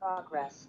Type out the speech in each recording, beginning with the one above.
progress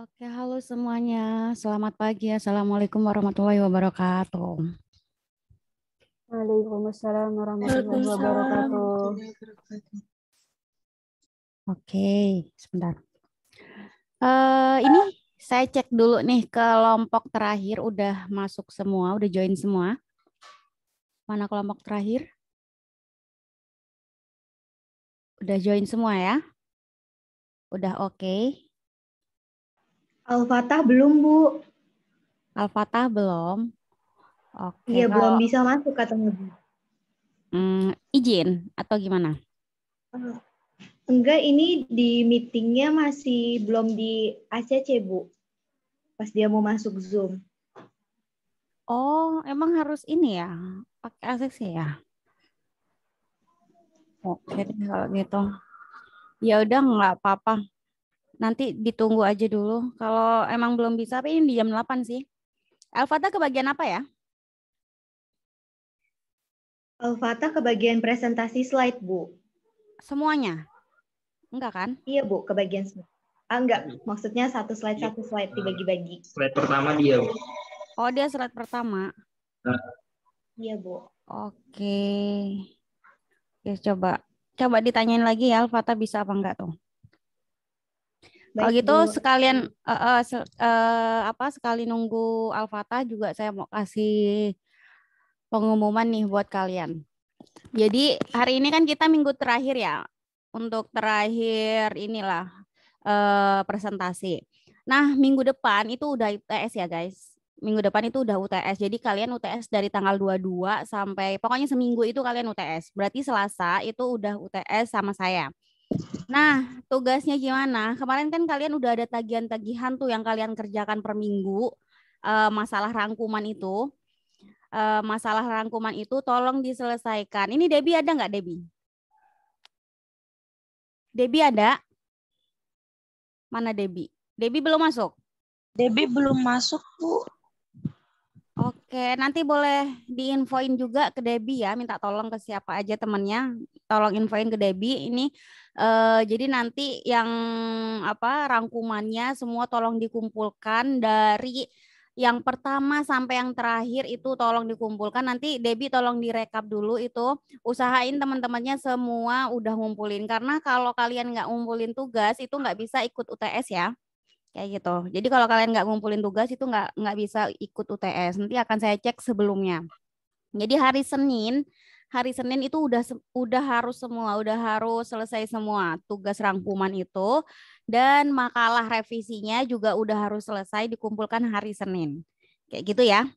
Oke, halo semuanya. Selamat pagi. Ya. Assalamualaikum warahmatullahi wabarakatuh. Waalaikumsalam warahmatullahi wabarakatuh. Oke, sebentar. Uh, ini saya cek dulu nih kelompok terakhir udah masuk semua, udah join semua. Mana kelompok terakhir? Udah join semua ya? Udah oke. Okay al belum, Bu. al belum? Oke. Iya, kalau... belum bisa masuk katanya, Bu. Hmm, izin atau gimana? Eh, enggak, ini di meetingnya masih belum di ACC, Bu. Pas dia mau masuk Zoom. Oh, emang harus ini ya? Pakai ACC ya? Oke, kalau gitu. Ya udah nggak apa-apa Nanti ditunggu aja dulu. Kalau emang belum bisa, tapi ini di jam 8 sih. Alfata ke bagian apa ya? Alfata ke bagian presentasi slide, Bu. Semuanya? Enggak kan? Iya, Bu, kebagian semua. Ah, enggak, hmm. maksudnya satu slide, satu slide dibagi-bagi. Slide pertama dia, Bu. Oh, dia slide pertama? Nah. Iya, Bu. Oke. Ya, coba. Coba ditanyain lagi ya, Alfata bisa apa enggak tuh? Kalau gitu Bu. sekalian uh, uh, uh, apa sekali nunggu Alfata juga saya mau kasih pengumuman nih buat kalian. Jadi hari ini kan kita minggu terakhir ya untuk terakhir inilah uh, presentasi. Nah, minggu depan itu udah UTS ya, guys. Minggu depan itu udah UTS. Jadi kalian UTS dari tanggal 22 sampai pokoknya seminggu itu kalian UTS. Berarti Selasa itu udah UTS sama saya. Nah, tugasnya gimana? Kemarin kan kalian udah ada tagihan-tagihan tuh yang kalian kerjakan per minggu. Uh, masalah rangkuman itu. Uh, masalah rangkuman itu tolong diselesaikan. Ini Debbie ada nggak Debbie? Debbie ada? Mana Debbie? Debbie belum masuk? Debbie belum masuk, Bu. Oke, nanti boleh diinfoin juga ke Debbie ya, minta tolong ke siapa aja temennya, tolong infoin ke Debbie. Ini Uh, jadi nanti yang apa rangkumannya semua tolong dikumpulkan dari yang pertama sampai yang terakhir itu tolong dikumpulkan nanti Debi tolong direkap dulu itu usahain teman-temannya semua udah ngumpulin karena kalau kalian nggak ngumpulin tugas itu nggak bisa ikut UTS ya kayak gitu jadi kalau kalian nggak ngumpulin tugas itu nggak nggak bisa ikut UTS nanti akan saya cek sebelumnya jadi hari Senin hari Senin itu udah udah harus semua, udah harus selesai semua tugas rangkuman itu dan makalah revisinya juga udah harus selesai dikumpulkan hari Senin. Kayak gitu ya.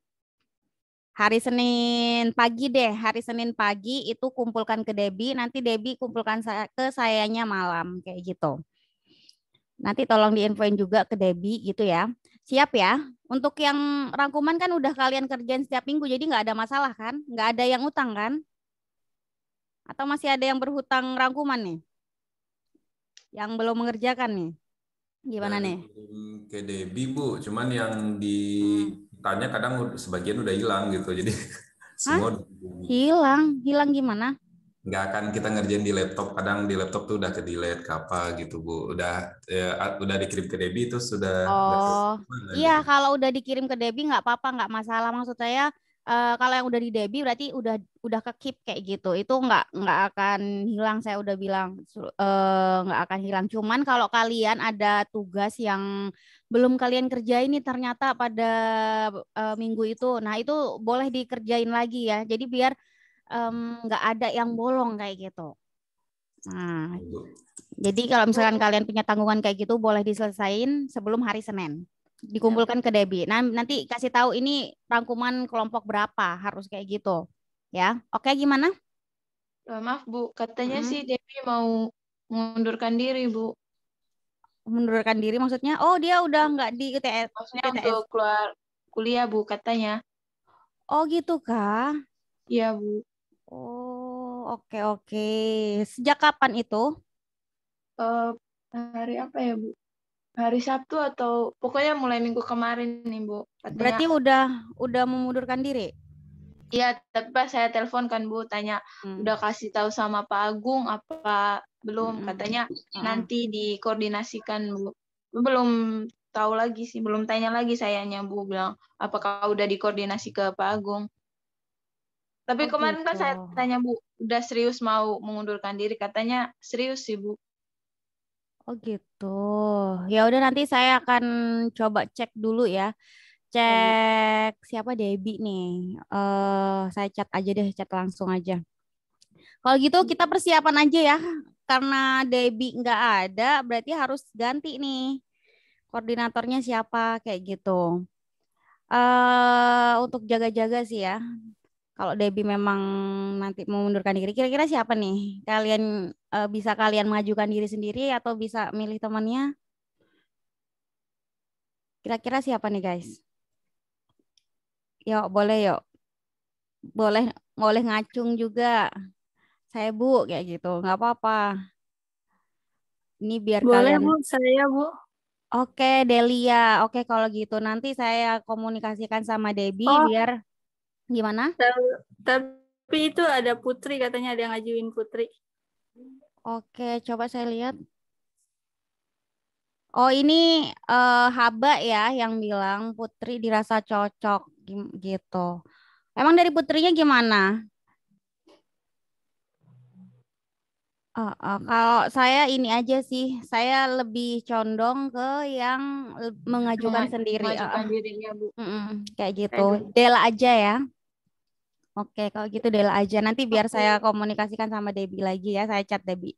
Hari Senin pagi deh, hari Senin pagi itu kumpulkan ke Debi, nanti Debi kumpulkan ke sayanya malam kayak gitu. Nanti tolong diinfoin juga ke Debi gitu ya. Siap ya. Untuk yang rangkuman kan udah kalian kerjain setiap minggu, jadi nggak ada masalah kan? Nggak ada yang utang kan? Atau masih ada yang berhutang rangkuman nih? Yang belum mengerjakan nih? Gimana nih? Ke Debi Bu, cuman yang ditanya hmm. kadang sebagian udah hilang gitu. Jadi semua hilang, hilang gimana? nggak akan kita ngerjain di laptop kadang di laptop tuh udah ke delete ke apa gitu bu udah ya, udah dikirim ke Debbie itu sudah oh iya gitu. kalau udah dikirim ke Debbie nggak apa-apa nggak masalah maksud saya uh, kalau yang udah di debit berarti udah udah ke keep kayak gitu itu nggak nggak akan hilang saya udah bilang uh, nggak akan hilang cuman kalau kalian ada tugas yang belum kalian kerjain nih ternyata pada uh, minggu itu nah itu boleh dikerjain lagi ya jadi biar nggak um, ada yang bolong kayak gitu nah jadi kalau misalkan kalian punya tanggungan kayak gitu boleh diselesain sebelum hari Senin dikumpulkan ke Debbie. Nah, nanti kasih tahu ini rangkuman kelompok berapa, harus kayak gitu. Ya. Oke, gimana? Oh, maaf, Bu. Katanya hmm. sih Debbie mau mengundurkan diri, Bu. Mengundurkan diri maksudnya? Oh, dia udah nggak di UTS. Maksudnya UTS. untuk keluar kuliah, Bu, katanya. Oh, gitu kah? Iya, Bu. Oh, oke okay, oke. Okay. Sejak kapan itu? Uh, hari apa ya, Bu? hari Sabtu atau pokoknya mulai minggu kemarin nih Bu. Katanya, Berarti udah udah memundurkan diri? Iya, tapi pas saya telepon kan Bu tanya hmm. udah kasih tahu sama Pak Agung apa belum? Hmm. Katanya hmm. nanti dikoordinasikan Bu. Belum tahu lagi sih, belum tanya lagi sayanya Bu bilang apakah udah dikoordinasi ke Pak Agung. Tapi oh, kemarin gitu. kan saya gitu. tanya Bu, udah serius mau mengundurkan diri? Katanya serius sih Bu. Oh gitu. Ya udah nanti saya akan coba cek dulu ya. Cek siapa Debi nih. Uh, saya chat aja deh, chat langsung aja. Kalau gitu kita persiapan aja ya. Karena Debi nggak ada, berarti harus ganti nih. Koordinatornya siapa kayak gitu. Uh, untuk jaga-jaga sih ya kalau Debbie memang nanti mengundurkan diri, kira-kira siapa nih? Kalian e, bisa kalian mengajukan diri sendiri atau bisa milih temannya? Kira-kira siapa nih guys? Yuk boleh yuk, boleh boleh ngacung juga. Saya bu kayak gitu, nggak apa-apa. Ini biar boleh, kalian. Boleh bu, saya bu. Oke, Delia. Oke, kalau gitu nanti saya komunikasikan sama Debbie oh. biar Gimana? Tapi itu ada Putri katanya ada yang ngajuin Putri. Oke, coba saya lihat. Oh ini uh, Haba ya yang bilang Putri dirasa cocok gitu. Emang dari Putrinya gimana? Uh, uh, kalau saya ini aja sih, saya lebih condong ke yang mengajukan sendiri. Mengajukan uh, dirinya bu. Uh, uh, kayak gitu. Dela aja ya. Oke, kalau gitu Dela aja. Nanti biar okay. saya komunikasikan sama Debi lagi ya. Saya chat Debi.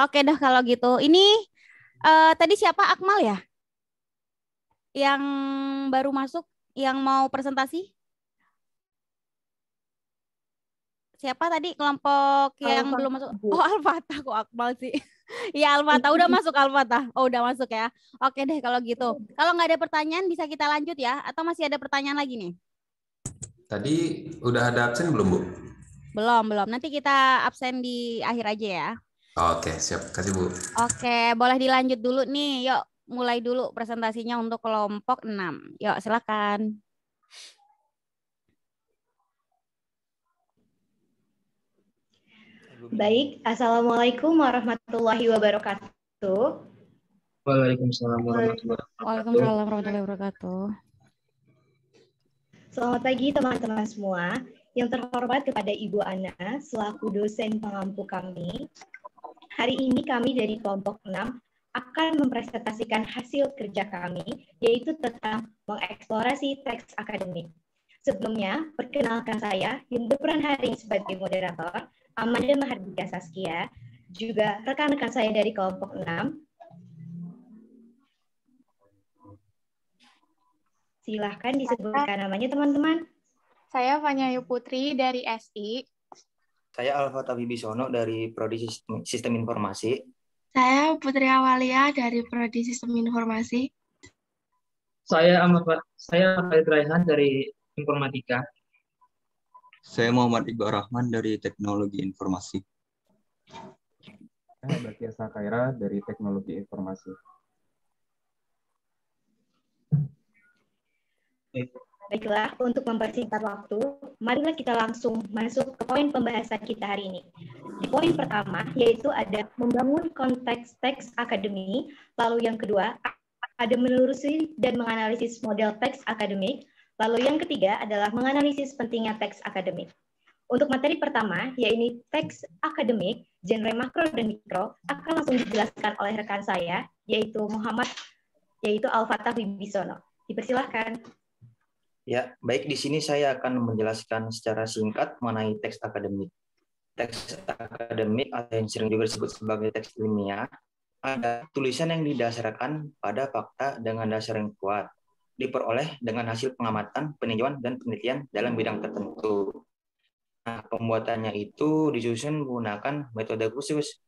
Oke dah kalau gitu. Ini uh, tadi siapa Akmal ya? Yang baru masuk, yang mau presentasi? Siapa tadi kelompok Alfa. yang belum masuk? Oh Alfata kok Akmal sih. Ya Alfata udah masuk Alfata. Oh udah masuk ya. Oke deh kalau gitu. Kalau nggak ada pertanyaan bisa kita lanjut ya. Atau masih ada pertanyaan lagi nih? Tadi udah ada absen belum, Bu? Belum, belum. Nanti kita absen di akhir aja ya. Oke, siap. Kasih, Bu. Oke, boleh dilanjut dulu nih. Yuk, mulai dulu presentasinya untuk kelompok 6. Yuk, silakan. Baik, Assalamualaikum warahmatullahi wabarakatuh. Waalaikumsalam warahmatullahi wabarakatuh. Selamat pagi teman-teman semua. Yang terhormat kepada Ibu Ana, selaku dosen pengampu kami, hari ini kami dari kelompok 6 akan mempresentasikan hasil kerja kami, yaitu tentang mengeksplorasi teks akademik. Sebelumnya, perkenalkan saya yang berperan hari ini sebagai moderator, Amanda Mahardika Saskia, juga rekan-rekan saya dari kelompok 6, Silahkan disebutkan namanya teman-teman. Saya Fanyayu Putri dari SI. Saya Alfa Tabibi dari Prodi Sistem, Sistem Informasi. Saya Putri Awalia dari Prodi Sistem Informasi. Saya Ahmad saya Ahmad Raihan dari Informatika. Saya Muhammad Iqbal Rahman dari Teknologi Informasi. Saya Bakia Sakaira dari Teknologi Informasi. Baiklah, untuk mempersingkat waktu, marilah kita langsung masuk ke poin pembahasan kita hari ini. Di poin pertama, yaitu ada membangun konteks teks akademik, lalu yang kedua, ada menelusuri dan menganalisis model teks akademik, lalu yang ketiga adalah menganalisis pentingnya teks akademik. Untuk materi pertama, yaitu teks akademik, genre makro dan mikro, akan langsung dijelaskan oleh rekan saya, yaitu Muhammad, yaitu Al-Fatah Wibisono. Dipersilahkan. Ya, baik di sini saya akan menjelaskan secara singkat mengenai teks akademik. Teks akademik atau yang sering juga disebut sebagai teks ilmiah ada tulisan yang didasarkan pada fakta dengan dasar yang kuat, diperoleh dengan hasil pengamatan, peninjauan, dan penelitian dalam bidang tertentu. Nah, pembuatannya itu disusun menggunakan metode khusus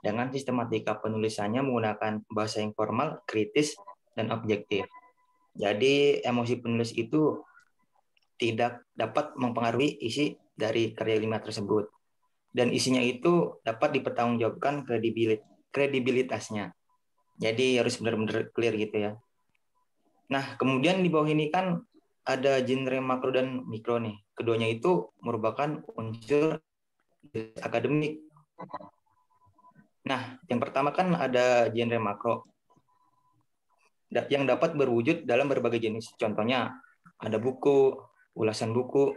dengan sistematika penulisannya menggunakan bahasa yang formal, kritis, dan objektif. Jadi emosi penulis itu tidak dapat mempengaruhi isi dari karya lima tersebut. Dan isinya itu dapat dipertanggungjawabkan kredibilitasnya. Jadi harus benar-benar clear gitu ya. Nah, kemudian di bawah ini kan ada genre makro dan mikro nih. Keduanya itu merupakan unsur akademik. Nah, yang pertama kan ada genre makro yang dapat berwujud dalam berbagai jenis. Contohnya ada buku, ulasan buku,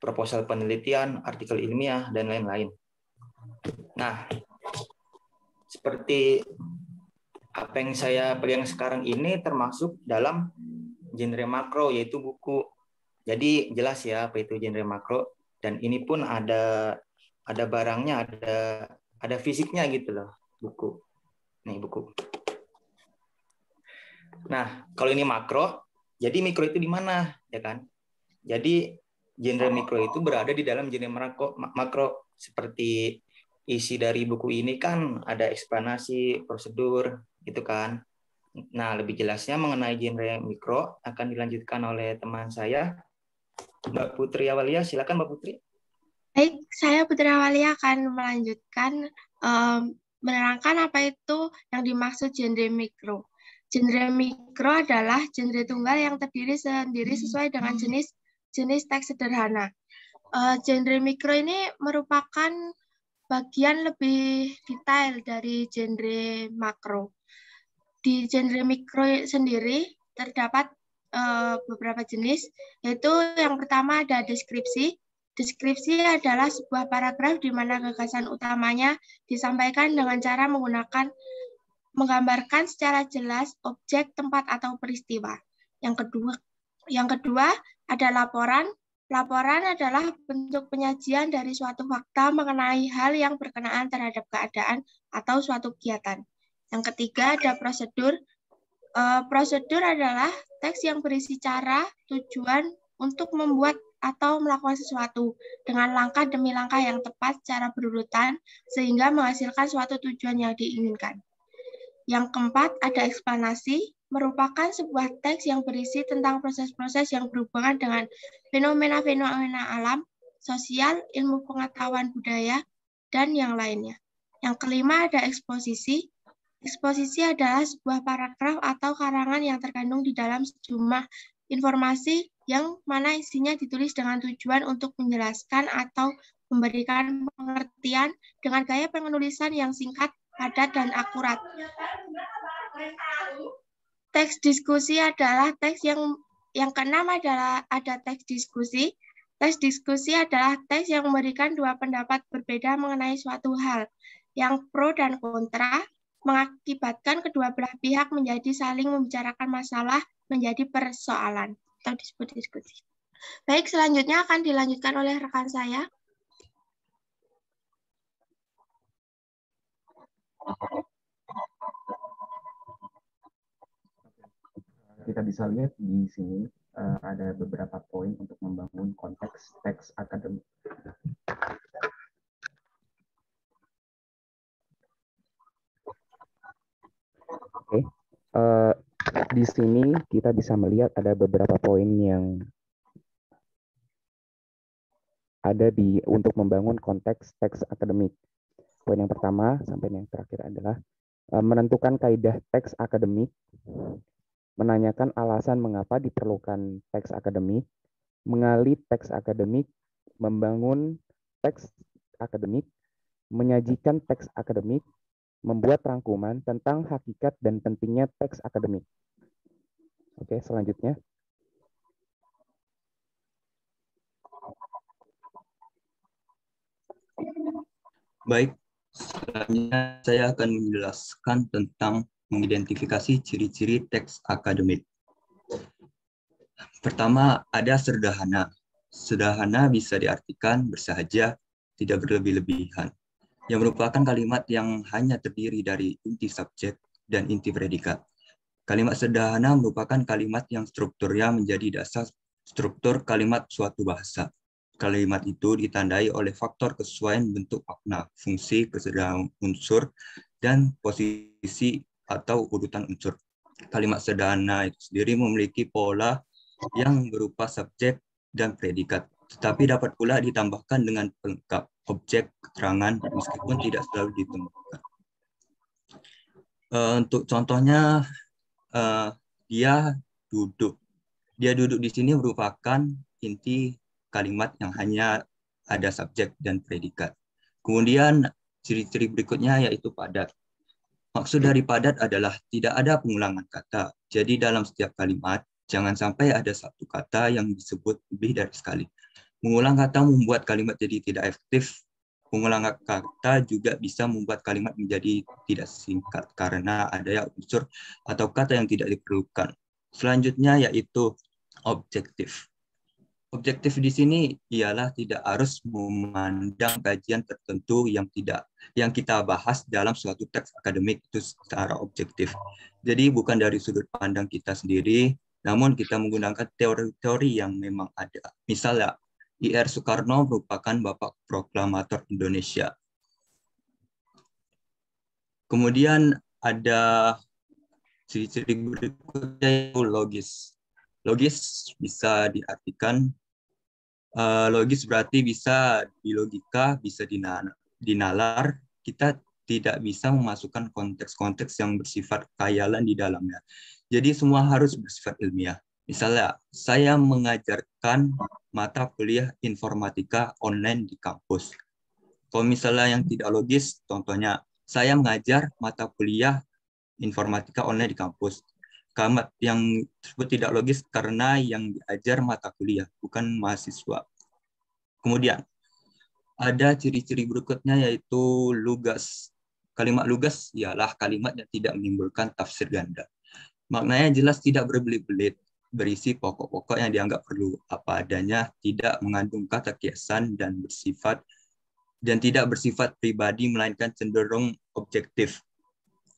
proposal penelitian, artikel ilmiah, dan lain-lain. Nah, seperti apa yang saya pegang sekarang ini termasuk dalam genre makro yaitu buku. Jadi jelas ya apa itu genre makro dan ini pun ada ada barangnya, ada ada fisiknya gitu loh buku. Nih buku. Nah, kalau ini makro, jadi mikro itu di mana, ya kan? Jadi genre mikro itu berada di dalam genre makro, makro seperti isi dari buku ini kan ada eksplanasi prosedur gitu kan. Nah, lebih jelasnya mengenai genre mikro akan dilanjutkan oleh teman saya Mbak Putri Awalia, silakan Mbak Putri. Baik, saya Putri Awalia akan melanjutkan um, menerangkan apa itu yang dimaksud genre mikro. Genre mikro adalah genre tunggal yang terdiri sendiri hmm. sesuai dengan hmm. jenis jenis teks sederhana. Uh, genre mikro ini merupakan bagian lebih detail dari genre makro. Di genre mikro sendiri terdapat uh, beberapa jenis, yaitu yang pertama ada deskripsi. Deskripsi adalah sebuah paragraf di mana gagasan utamanya disampaikan dengan cara menggunakan menggambarkan secara jelas objek, tempat, atau peristiwa. Yang kedua, yang kedua ada laporan. Laporan adalah bentuk penyajian dari suatu fakta mengenai hal yang berkenaan terhadap keadaan atau suatu kegiatan. Yang ketiga ada prosedur. E, prosedur adalah teks yang berisi cara, tujuan untuk membuat atau melakukan sesuatu dengan langkah demi langkah yang tepat secara berurutan sehingga menghasilkan suatu tujuan yang diinginkan. Yang keempat, ada eksplanasi, merupakan sebuah teks yang berisi tentang proses-proses yang berhubungan dengan fenomena-fenomena alam, sosial, ilmu pengetahuan budaya, dan yang lainnya. Yang kelima, ada eksposisi. Eksposisi adalah sebuah paragraf atau karangan yang terkandung di dalam sejumlah informasi yang mana isinya ditulis dengan tujuan untuk menjelaskan atau memberikan pengertian dengan gaya penulisan yang singkat padat, dan akurat. Teks diskusi adalah teks yang yang keenam adalah ada teks diskusi. Teks diskusi adalah teks yang memberikan dua pendapat berbeda mengenai suatu hal yang pro dan kontra mengakibatkan kedua belah pihak menjadi saling membicarakan masalah menjadi persoalan atau disebut diskusi. Baik, selanjutnya akan dilanjutkan oleh rekan saya. Kita bisa lihat di sini uh, ada beberapa poin untuk membangun konteks teks akademik. Oke, okay. uh, eh, di sini kita bisa melihat ada beberapa poin yang ada di untuk membangun konteks teks akademik. Poin yang pertama sampai yang terakhir adalah e, menentukan kaidah teks akademik, menanyakan alasan mengapa diperlukan teks akademik, mengali teks akademik, membangun teks akademik, menyajikan teks akademik, membuat rangkuman tentang hakikat dan pentingnya teks akademik. Oke, selanjutnya. Baik, Selanjutnya saya akan menjelaskan tentang mengidentifikasi ciri-ciri teks akademik. Pertama, ada sederhana. Sederhana bisa diartikan bersahaja, tidak berlebih-lebihan, yang merupakan kalimat yang hanya terdiri dari inti subjek dan inti predikat. Kalimat sederhana merupakan kalimat yang strukturnya menjadi dasar struktur kalimat suatu bahasa kalimat itu ditandai oleh faktor kesesuaian bentuk makna, fungsi, kesedaran unsur, dan posisi atau urutan unsur. Kalimat sederhana itu sendiri memiliki pola yang berupa subjek dan predikat, tetapi dapat pula ditambahkan dengan pelengkap objek keterangan meskipun tidak selalu ditemukan. Uh, untuk contohnya, uh, dia duduk. Dia duduk di sini merupakan inti kalimat yang hanya ada subjek dan predikat. Kemudian ciri-ciri berikutnya yaitu padat. Maksud dari padat adalah tidak ada pengulangan kata. Jadi dalam setiap kalimat, jangan sampai ada satu kata yang disebut lebih dari sekali. Mengulang kata membuat kalimat jadi tidak efektif. Mengulang kata juga bisa membuat kalimat menjadi tidak singkat karena ada unsur atau kata yang tidak diperlukan. Selanjutnya yaitu objektif objektif di sini ialah tidak harus memandang kajian tertentu yang tidak yang kita bahas dalam suatu teks akademik itu secara objektif. Jadi bukan dari sudut pandang kita sendiri, namun kita menggunakan teori-teori yang memang ada. Misalnya IR Soekarno merupakan bapak proklamator Indonesia. Kemudian ada ciri-ciri berikutnya logis. Logis bisa diartikan Eh, logis berarti bisa di logika, bisa dinalar, kita tidak bisa memasukkan konteks-konteks yang bersifat khayalan di dalamnya. Jadi semua harus bersifat ilmiah. Misalnya, saya mengajarkan mata kuliah informatika online di kampus. Kalau misalnya yang tidak logis, contohnya saya mengajar mata kuliah informatika online di kampus. Kalimat yang tersebut tidak logis karena yang diajar mata kuliah, bukan mahasiswa. Kemudian, ada ciri-ciri berikutnya yaitu lugas. Kalimat lugas ialah kalimat yang tidak menimbulkan tafsir ganda. Maknanya jelas tidak berbelit-belit, berisi pokok-pokok yang dianggap perlu apa adanya, tidak mengandung kata kiasan dan bersifat dan tidak bersifat pribadi melainkan cenderung objektif.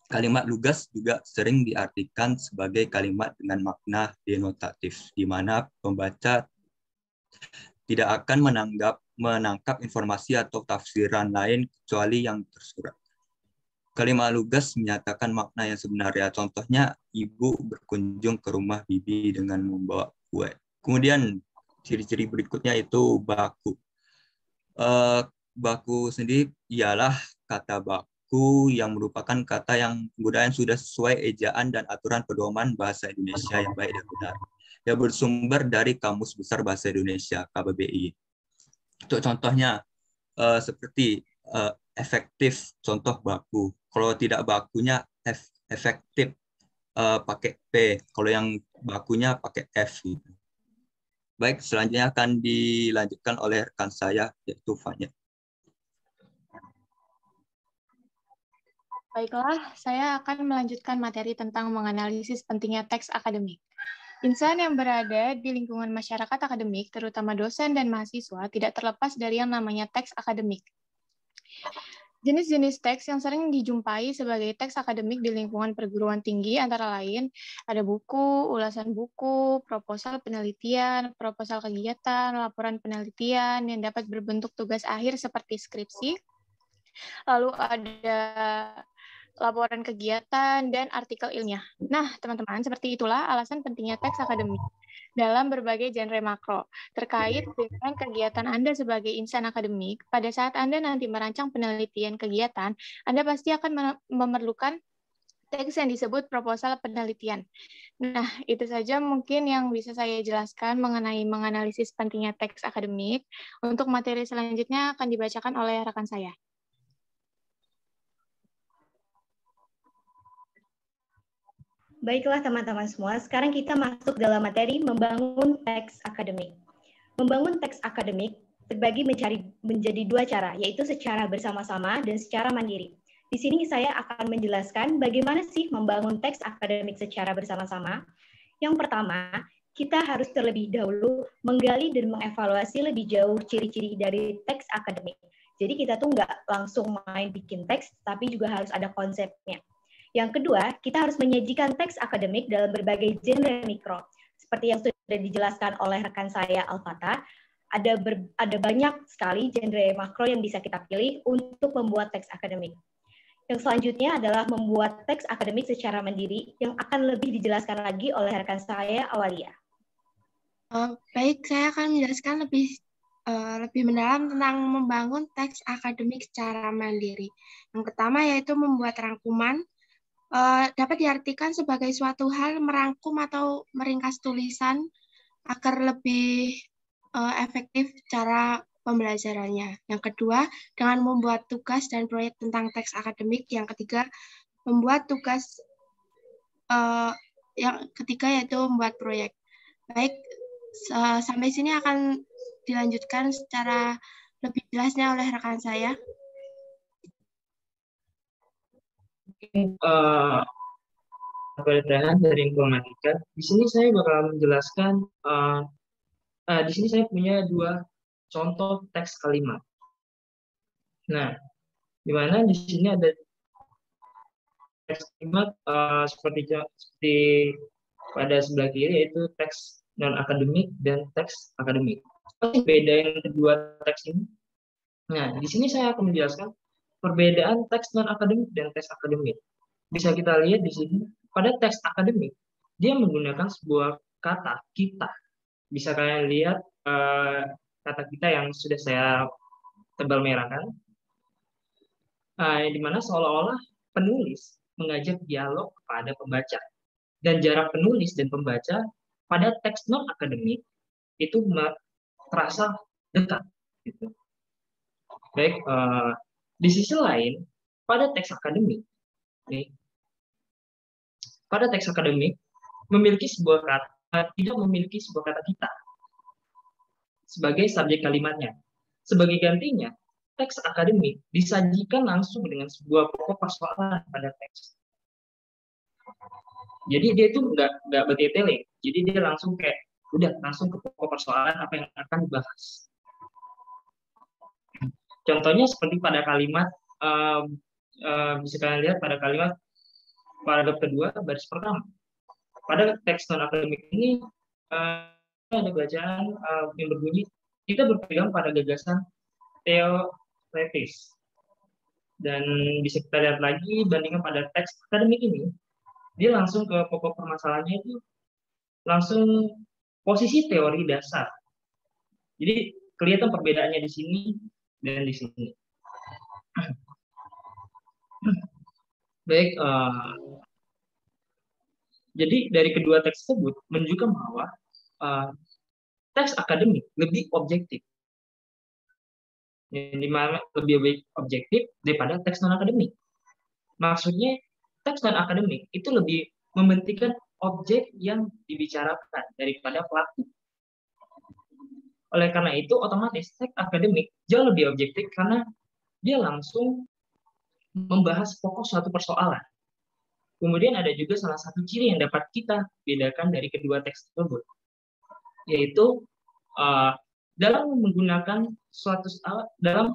Kalimat lugas juga sering diartikan sebagai kalimat dengan makna denotatif, di mana pembaca tidak akan menanggap, menangkap informasi atau tafsiran lain kecuali yang tersurat. Kalimat lugas menyatakan makna yang sebenarnya. Contohnya, ibu berkunjung ke rumah bibi dengan membawa kue. Kemudian, ciri-ciri berikutnya itu baku. Uh, baku sendiri ialah kata baku yang merupakan kata yang penggunaan sudah sesuai ejaan dan aturan pedoman bahasa Indonesia yang baik dan benar Ya bersumber dari Kamus Besar Bahasa Indonesia (KBBI). Untuk contohnya uh, seperti uh, efektif, contoh baku. Kalau tidak bakunya ef efektif uh, pakai P. Kalau yang bakunya pakai F. Gitu. Baik, selanjutnya akan dilanjutkan oleh rekan saya yaitu Fanya. Baiklah, saya akan melanjutkan materi tentang menganalisis pentingnya teks akademik. Insan yang berada di lingkungan masyarakat akademik, terutama dosen dan mahasiswa, tidak terlepas dari yang namanya teks akademik. Jenis-jenis teks yang sering dijumpai sebagai teks akademik di lingkungan perguruan tinggi antara lain ada buku, ulasan buku, proposal penelitian, proposal kegiatan, laporan penelitian yang dapat berbentuk tugas akhir seperti skripsi. Lalu ada laporan kegiatan, dan artikel ilmiah. Nah, teman-teman, seperti itulah alasan pentingnya teks akademik dalam berbagai genre makro terkait dengan kegiatan Anda sebagai insan akademik. Pada saat Anda nanti merancang penelitian kegiatan, Anda pasti akan memerlukan teks yang disebut proposal penelitian. Nah, itu saja mungkin yang bisa saya jelaskan mengenai menganalisis pentingnya teks akademik. Untuk materi selanjutnya akan dibacakan oleh rekan saya. Baiklah teman-teman semua, sekarang kita masuk dalam materi membangun teks akademik. Membangun teks akademik terbagi mencari, menjadi dua cara, yaitu secara bersama-sama dan secara mandiri. Di sini saya akan menjelaskan bagaimana sih membangun teks akademik secara bersama-sama. Yang pertama, kita harus terlebih dahulu menggali dan mengevaluasi lebih jauh ciri-ciri dari teks akademik. Jadi kita tuh nggak langsung main bikin teks, tapi juga harus ada konsepnya. Yang kedua, kita harus menyajikan teks akademik dalam berbagai genre mikro. Seperti yang sudah dijelaskan oleh rekan saya Alfata, ada ber, ada banyak sekali genre makro yang bisa kita pilih untuk membuat teks akademik. Yang selanjutnya adalah membuat teks akademik secara mandiri yang akan lebih dijelaskan lagi oleh rekan saya Awalia. Oh, baik, saya akan menjelaskan lebih uh, lebih mendalam tentang membangun teks akademik secara mandiri. Yang pertama yaitu membuat rangkuman, Eh, dapat diartikan sebagai suatu hal merangkum atau meringkas tulisan agar lebih uh, efektif cara pembelajarannya. Yang kedua, dengan membuat tugas dan proyek tentang teks akademik. Yang ketiga, membuat tugas uh, yang ketiga yaitu membuat proyek. Baik, uh, sampai sini akan dilanjutkan secara lebih jelasnya oleh rekan saya. uh, dari informatika. Di sini saya bakal menjelaskan uh, uh, di sini saya punya dua contoh teks kalimat. Nah, di mana di sini ada teks kalimat uh, seperti seperti pada sebelah kiri yaitu teks non akademik dan teks akademik. Apa beda yang kedua teks ini? Nah, di sini saya akan menjelaskan perbedaan teks non akademik dan teks akademik. Bisa kita lihat di sini pada teks akademik dia menggunakan sebuah kata kita. Bisa kalian lihat eh, kata kita yang sudah saya tebal merahkan, eh, di mana seolah-olah penulis mengajak dialog kepada pembaca dan jarak penulis dan pembaca pada teks non akademik itu terasa dekat. Gitu. Baik, eh, di sisi lain, pada teks akademik, okay, pada teks akademik memiliki sebuah kata eh, tidak memiliki sebuah kata kita sebagai subjek kalimatnya. Sebagai gantinya, teks akademik disajikan langsung dengan sebuah pokok persoalan pada teks. Jadi dia itu nggak nggak bertele, tele jadi dia langsung kayak udah langsung ke pokok persoalan apa yang akan dibahas. Contohnya seperti pada kalimat um, um, bisa kalian lihat pada kalimat paragraf kedua baris pertama. Pada teks non akademik ini uh, ada bacaan uh, yang berbunyi kita berpegang pada gagasan teoretis dan bisa kita lihat lagi bandingkan pada teks akademik ini dia langsung ke pokok permasalahannya itu langsung posisi teori dasar jadi kelihatan perbedaannya di sini dan di sini. Baik, uh, jadi dari kedua teks tersebut menunjukkan bahwa uh, teks akademik lebih objektif, jadi dimana lebih objektif daripada teks non akademik. Maksudnya teks non akademik itu lebih mementingkan objek yang dibicarakan daripada pelaku. Oleh karena itu, otomatis teks akademik jauh lebih objektif karena dia langsung membahas pokok suatu persoalan. Kemudian ada juga salah satu ciri yang dapat kita bedakan dari kedua teks tersebut, yaitu uh, dalam menggunakan suatu uh, dalam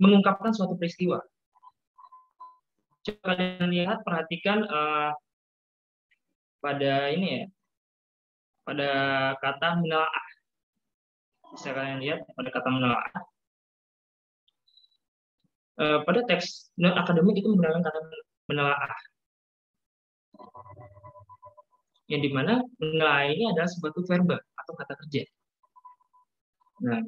mengungkapkan suatu peristiwa. Coba kalian lihat, perhatikan uh, pada ini ya, pada kata menelaah bisa kalian lihat pada kata menelaah. Eh, pada teks non akademik itu menggunakan kata menelaah. Yang dimana menelaah ini adalah sebuah verba atau kata kerja. Nah,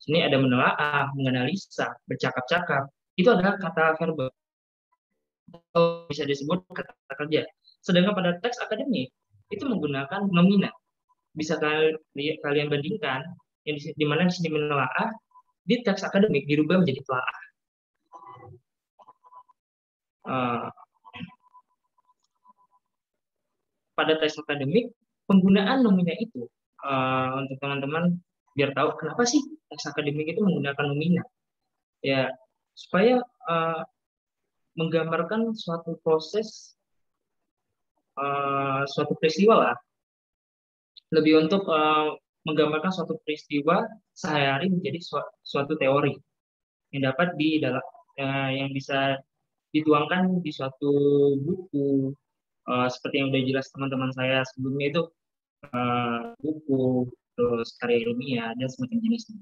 sini ada menelaah, menganalisa, bercakap-cakap. Itu adalah kata verba. Atau bisa disebut kata kerja. Sedangkan pada teks akademik, itu menggunakan nomina. Bisa kalian bandingkan yang di, di mana di sini menelaah di teks akademik dirubah menjadi telaah. Uh, eh, pada teks akademik penggunaan nomina itu eh, untuk teman-teman biar tahu kenapa sih teks akademik itu menggunakan nomina ya supaya eh, menggambarkan suatu proses suatu peristiwa lah lebih untuk uh, menggambarkan suatu peristiwa sehari-hari menjadi suatu teori yang dapat di dalam eh, yang bisa dituangkan di suatu buku eh, seperti yang sudah jelas teman-teman saya sebelumnya itu eh, buku terus karya ilmiah dan semacam jenisnya.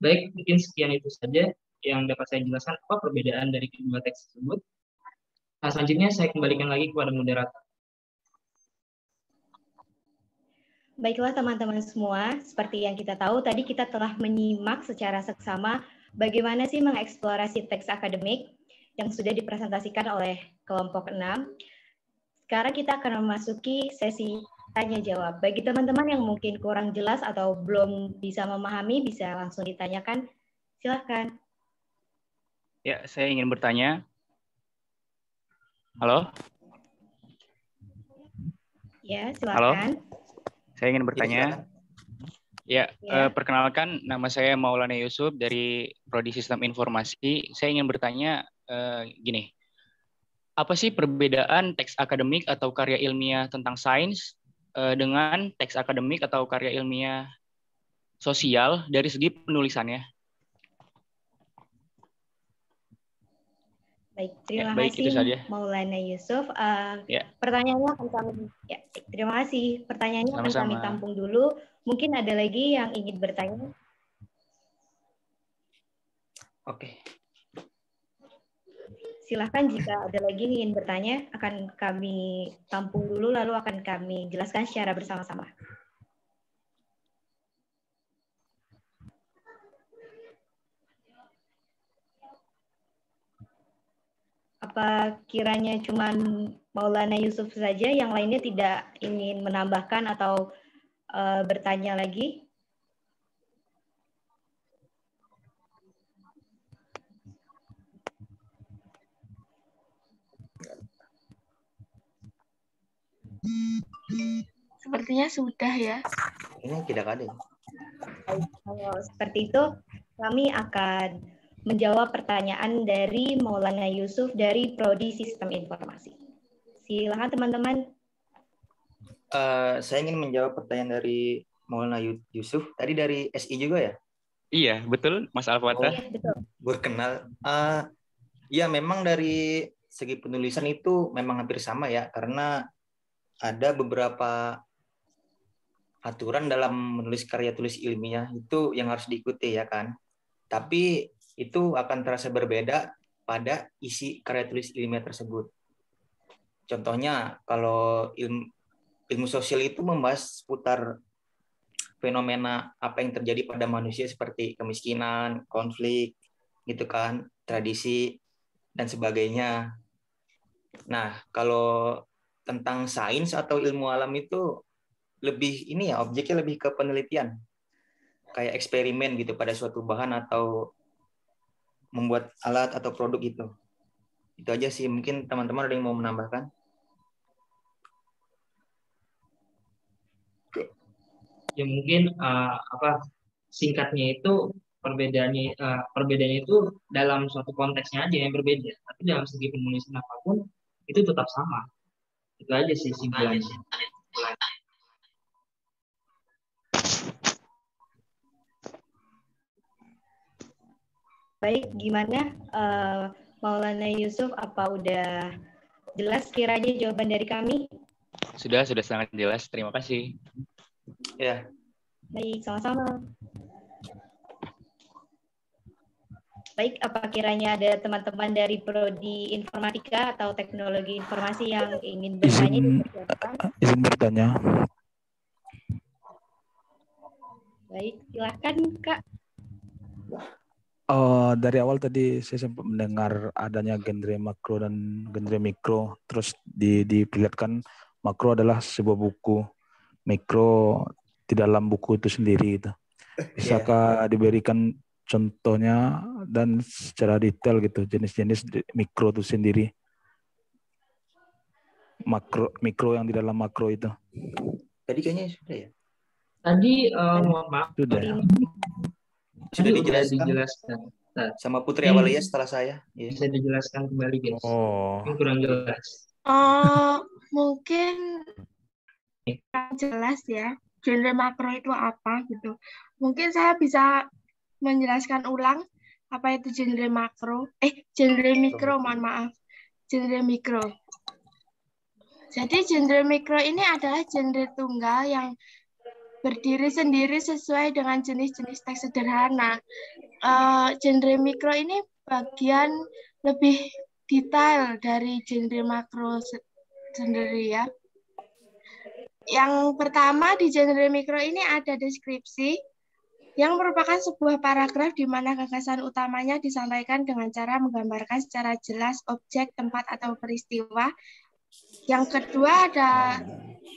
Baik, mungkin sekian itu saja yang dapat saya jelaskan apa perbedaan dari kedua teks tersebut. Nah, selanjutnya saya kembalikan lagi kepada moderator. Baiklah teman-teman semua, seperti yang kita tahu tadi kita telah menyimak secara seksama bagaimana sih mengeksplorasi teks akademik yang sudah dipresentasikan oleh kelompok 6. Sekarang kita akan memasuki sesi tanya jawab. Bagi teman-teman yang mungkin kurang jelas atau belum bisa memahami bisa langsung ditanyakan. Silahkan. Ya, saya ingin bertanya. Halo? Ya, silakan. Halo? Saya ingin iya, bertanya. Ya, ya. Eh, perkenalkan nama saya Maulana Yusuf dari Prodi Sistem Informasi. Saya ingin bertanya eh, gini, apa sih perbedaan teks akademik atau karya ilmiah tentang sains eh, dengan teks akademik atau karya ilmiah sosial dari segi penulisannya? Baik, terima ya, baik, kasih Maulana Yusuf. Uh, ya. Pertanyaannya akan kami ya, terima kasih. Pertanyaannya akan kami tampung dulu. Mungkin ada lagi yang ingin bertanya? Oke. Silahkan jika ada lagi yang ingin bertanya akan kami tampung dulu lalu akan kami jelaskan secara bersama-sama. apa kiranya cuma Maulana Yusuf saja yang lainnya tidak ingin menambahkan atau uh, bertanya lagi? Sepertinya sudah ya. Ini tidak ada. Kalau seperti itu, kami akan menjawab pertanyaan dari Maulana Yusuf dari Prodi Sistem Informasi. Silakan teman-teman. Uh, saya ingin menjawab pertanyaan dari Maulana Yusuf. Tadi dari SI juga ya? Iya, betul Mas Alfata. Oh, iya, betul. Berkenal. Uh, ya, memang dari segi penulisan itu memang hampir sama ya, karena ada beberapa aturan dalam menulis karya tulis ilmiah itu yang harus diikuti ya kan. Tapi itu akan terasa berbeda pada isi karya tulis ilmiah tersebut. Contohnya, kalau ilmu, ilmu sosial itu membahas seputar fenomena apa yang terjadi pada manusia seperti kemiskinan, konflik, gitu kan, tradisi dan sebagainya. Nah, kalau tentang sains atau ilmu alam itu lebih ini ya objeknya lebih ke penelitian. Kayak eksperimen gitu pada suatu bahan atau membuat alat atau produk itu. Itu aja sih. Mungkin teman-teman ada yang mau menambahkan? Ya mungkin uh, apa singkatnya itu perbedaannya uh, perbedaannya itu dalam suatu konteksnya aja yang berbeda. Tapi dalam segi penulisan apapun itu tetap sama. Itu aja sih singkatnya. Baik, gimana uh, Maulana Yusuf, apa udah jelas kiranya jawaban dari kami? Sudah, sudah sangat jelas. Terima kasih. Ya. Baik, sama-sama. Baik, apa kiranya ada teman-teman dari Prodi Informatika atau Teknologi Informasi yang ingin bertanya? Izin, izin bertanya. Baik, silakan Kak. Uh, dari awal tadi saya sempat mendengar adanya genre makro dan genre mikro. Terus di, diperlihatkan makro adalah sebuah buku, mikro di dalam buku itu sendiri itu. Bisakah yeah. diberikan contohnya dan secara detail gitu jenis-jenis mikro itu sendiri? Makro mikro yang di dalam makro itu. Tadi kayaknya sudah ya. Tadi uh, mohon maaf. Sudah. tadi sudah dijelaskan, dijelaskan. Nah, sama Putri Awalia setelah saya. ya. Bisa dijelaskan kembali guys. Oh. Ini kurang jelas. Oh, mungkin kurang jelas ya. Genre makro itu apa gitu. Mungkin saya bisa menjelaskan ulang apa itu genre makro. Eh, genre mikro, mohon maaf. Genre mikro. Jadi genre mikro ini adalah genre tunggal yang berdiri sendiri sesuai dengan jenis-jenis teks sederhana. Uh, genre mikro ini bagian lebih detail dari genre makro sendiri ya. Yang pertama di genre mikro ini ada deskripsi yang merupakan sebuah paragraf di mana gagasan utamanya disampaikan dengan cara menggambarkan secara jelas objek, tempat, atau peristiwa. Yang kedua ada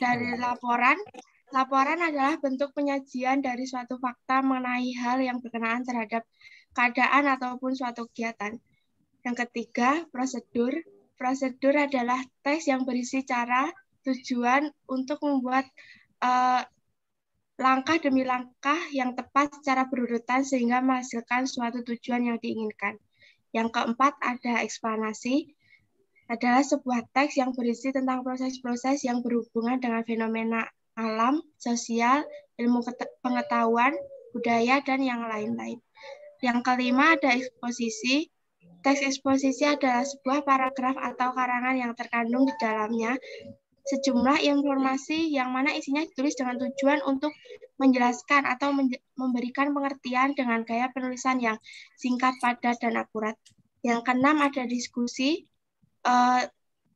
dari laporan Laporan adalah bentuk penyajian dari suatu fakta mengenai hal yang berkenaan terhadap keadaan ataupun suatu kegiatan. Yang ketiga, prosedur. Prosedur adalah teks yang berisi cara, tujuan untuk membuat uh, langkah demi langkah yang tepat secara berurutan sehingga menghasilkan suatu tujuan yang diinginkan. Yang keempat, ada eksplanasi adalah sebuah teks yang berisi tentang proses-proses yang berhubungan dengan fenomena alam, sosial, ilmu pengetahuan, budaya, dan yang lain-lain. Yang kelima ada eksposisi. Teks eksposisi adalah sebuah paragraf atau karangan yang terkandung di dalamnya sejumlah informasi yang mana isinya ditulis dengan tujuan untuk menjelaskan atau memberikan pengertian dengan gaya penulisan yang singkat, padat, dan akurat. Yang keenam ada diskusi. Eh,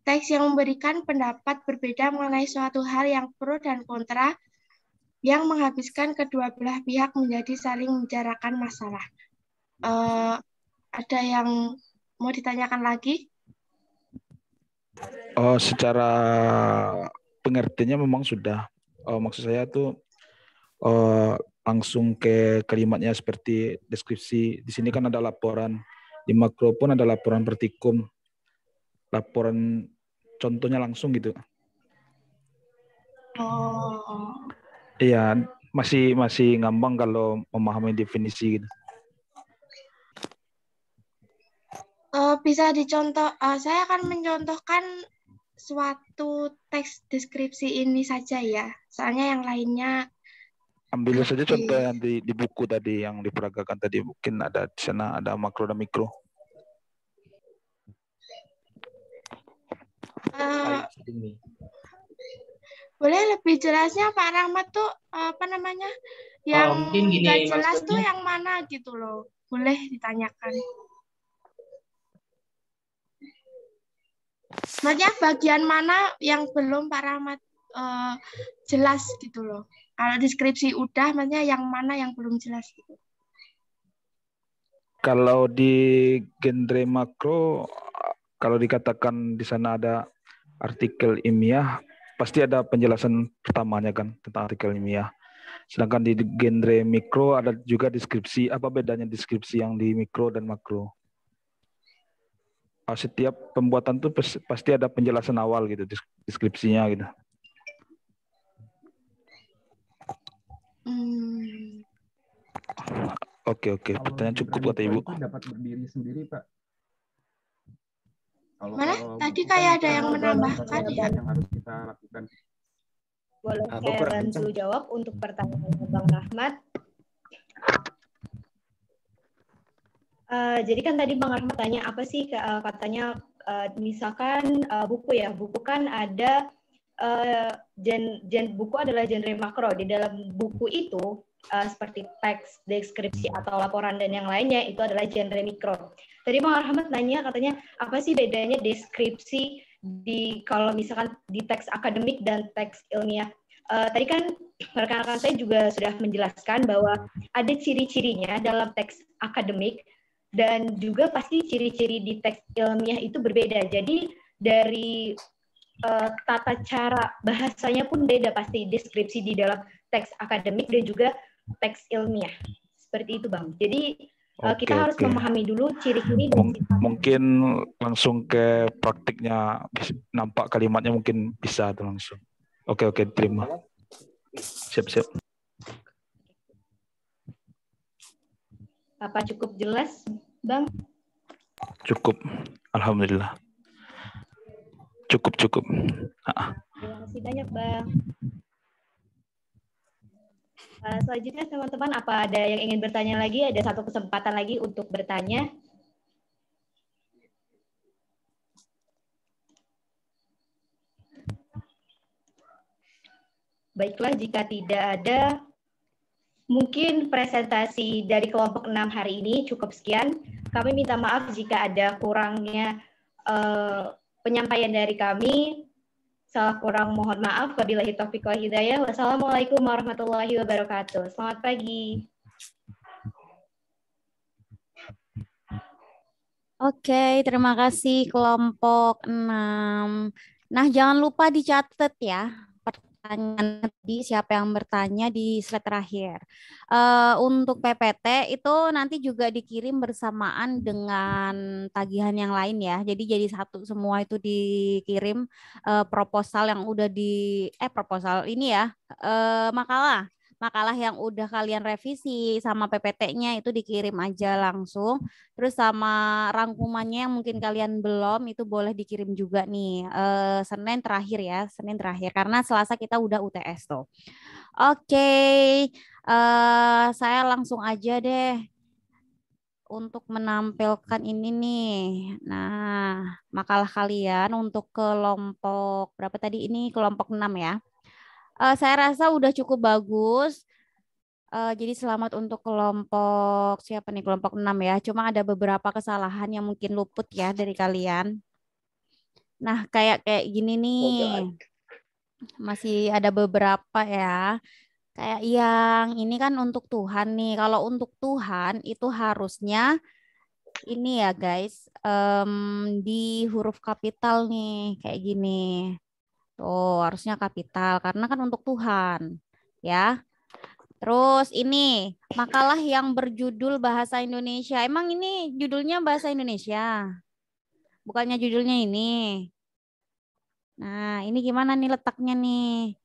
teks yang memberikan pendapat berbeda mengenai suatu hal yang pro dan kontra, yang menghabiskan kedua belah pihak menjadi saling menjarakan masalah. Uh, ada yang mau ditanyakan lagi? Oh, secara pengertiannya memang sudah. Oh, maksud saya tuh oh, langsung ke kalimatnya seperti deskripsi. Di sini kan ada laporan. Di makro pun ada laporan pertikum, Laporan contohnya langsung gitu. Oh. Iya, masih masih ngambang kalau memahami definisi gitu. Uh, bisa dicontoh, uh, saya akan mencontohkan suatu teks deskripsi ini saja ya. Soalnya yang lainnya ambil saja contoh yang di, di buku tadi yang diperagakan tadi mungkin ada di sana ada makro dan mikro. Eh, ini? Boleh lebih jelasnya Pak Rahmat tuh apa namanya? Oh, yang oh, gini, jelas maksudnya... tuh yang mana gitu loh. Boleh ditanyakan. Maksudnya bagian mana yang belum Pak Rahmat uh, jelas gitu loh. Kalau deskripsi udah, maksudnya yang mana yang belum jelas gitu. Kalau di genre makro, kalau dikatakan di sana ada artikel ilmiah pasti ada penjelasan pertamanya kan tentang artikel ilmiah. Sedangkan di genre mikro ada juga deskripsi. Apa bedanya deskripsi yang di mikro dan makro? Setiap pembuatan tuh pasti ada penjelasan awal gitu deskripsinya gitu. Hmm. Oke oke, pertanyaan cukup buat Ibu. Dapat berdiri sendiri Pak kalau, Mana? Kalau Tadi kayak ada yang menambahkan ya. Yang harus kita lakukan. Boleh nah, saya bantu jawab untuk pertanyaan Bang Rahmat. Uh, jadi kan tadi Bang Rahmat tanya apa sih uh, katanya uh, misalkan uh, buku ya buku kan ada uh, gen, gen buku adalah genre makro di dalam buku itu uh, seperti teks deskripsi atau laporan dan yang lainnya itu adalah genre mikro. Tadi Bang Rahmat nanya katanya apa sih bedanya deskripsi di kalau misalkan di teks akademik dan teks ilmiah. Uh, tadi kan rekan-rekan saya juga sudah menjelaskan bahwa ada ciri-cirinya dalam teks akademik dan juga pasti ciri-ciri di teks ilmiah itu berbeda. Jadi dari uh, tata cara bahasanya pun beda pasti deskripsi di dalam teks akademik dan juga teks ilmiah. Seperti itu, Bang. Jadi Okay, eh, kita harus okay. memahami dulu ciri-ciri Mungkin langsung ke praktiknya nampak kalimatnya mungkin bisa tuh langsung. Oke okay, oke okay, terima. Siap siap. Apa cukup jelas, Bang? Cukup. Alhamdulillah. Cukup cukup. Terima kasih banyak, Bang. Eh, selanjutnya teman-teman apa ada yang ingin bertanya lagi? Ada satu kesempatan lagi untuk bertanya. Baiklah, jika tidak ada, mungkin presentasi dari kelompok 6 hari ini cukup sekian. Kami minta maaf jika ada kurangnya uh, penyampaian dari kami. Salah kurang mohon maaf. Wabillahi taufiq wa hidayah. Wassalamualaikum warahmatullahi wabarakatuh. Selamat pagi. Oke, okay, terima kasih kelompok 6. Nah, jangan lupa dicatat ya pertanyaan tadi siapa yang bertanya di slide terakhir. Uh, untuk PPT itu nanti juga dikirim bersamaan dengan tagihan yang lain ya. Jadi jadi satu semua itu dikirim uh, proposal yang udah di eh proposal ini ya uh, makalah makalah yang udah kalian revisi sama PPT-nya itu dikirim aja langsung. Terus sama rangkumannya yang mungkin kalian belum itu boleh dikirim juga nih. Eh, Senin terakhir ya, Senin terakhir karena Selasa kita udah UTS tuh. Oke, okay. eh, saya langsung aja deh untuk menampilkan ini nih. Nah, makalah kalian untuk kelompok berapa tadi ini? Kelompok 6 ya uh, saya rasa udah cukup bagus. Uh, jadi selamat untuk kelompok siapa nih kelompok 6 ya. Cuma ada beberapa kesalahan yang mungkin luput ya dari kalian. Nah, kayak kayak gini nih. Oh, Masih ada beberapa ya. Kayak yang ini kan untuk Tuhan nih. Kalau untuk Tuhan itu harusnya ini ya guys, um, di huruf kapital nih kayak gini. Tuh, harusnya kapital karena kan untuk Tuhan, ya. Terus ini makalah yang berjudul bahasa Indonesia. Emang ini judulnya bahasa Indonesia. Bukannya judulnya ini. Nah, ini gimana nih letaknya nih?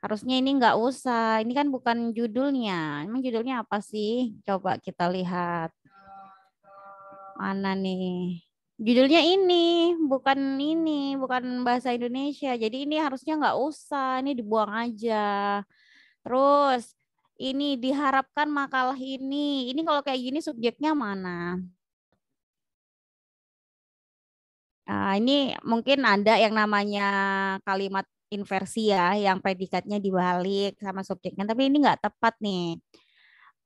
Harusnya ini nggak usah. Ini kan bukan judulnya. Emang judulnya apa sih? Coba kita lihat. Mana nih? judulnya ini bukan ini bukan bahasa Indonesia jadi ini harusnya nggak usah ini dibuang aja terus ini diharapkan makalah ini ini kalau kayak gini subjeknya mana nah, ini mungkin ada yang namanya kalimat inversi ya yang predikatnya dibalik sama subjeknya tapi ini nggak tepat nih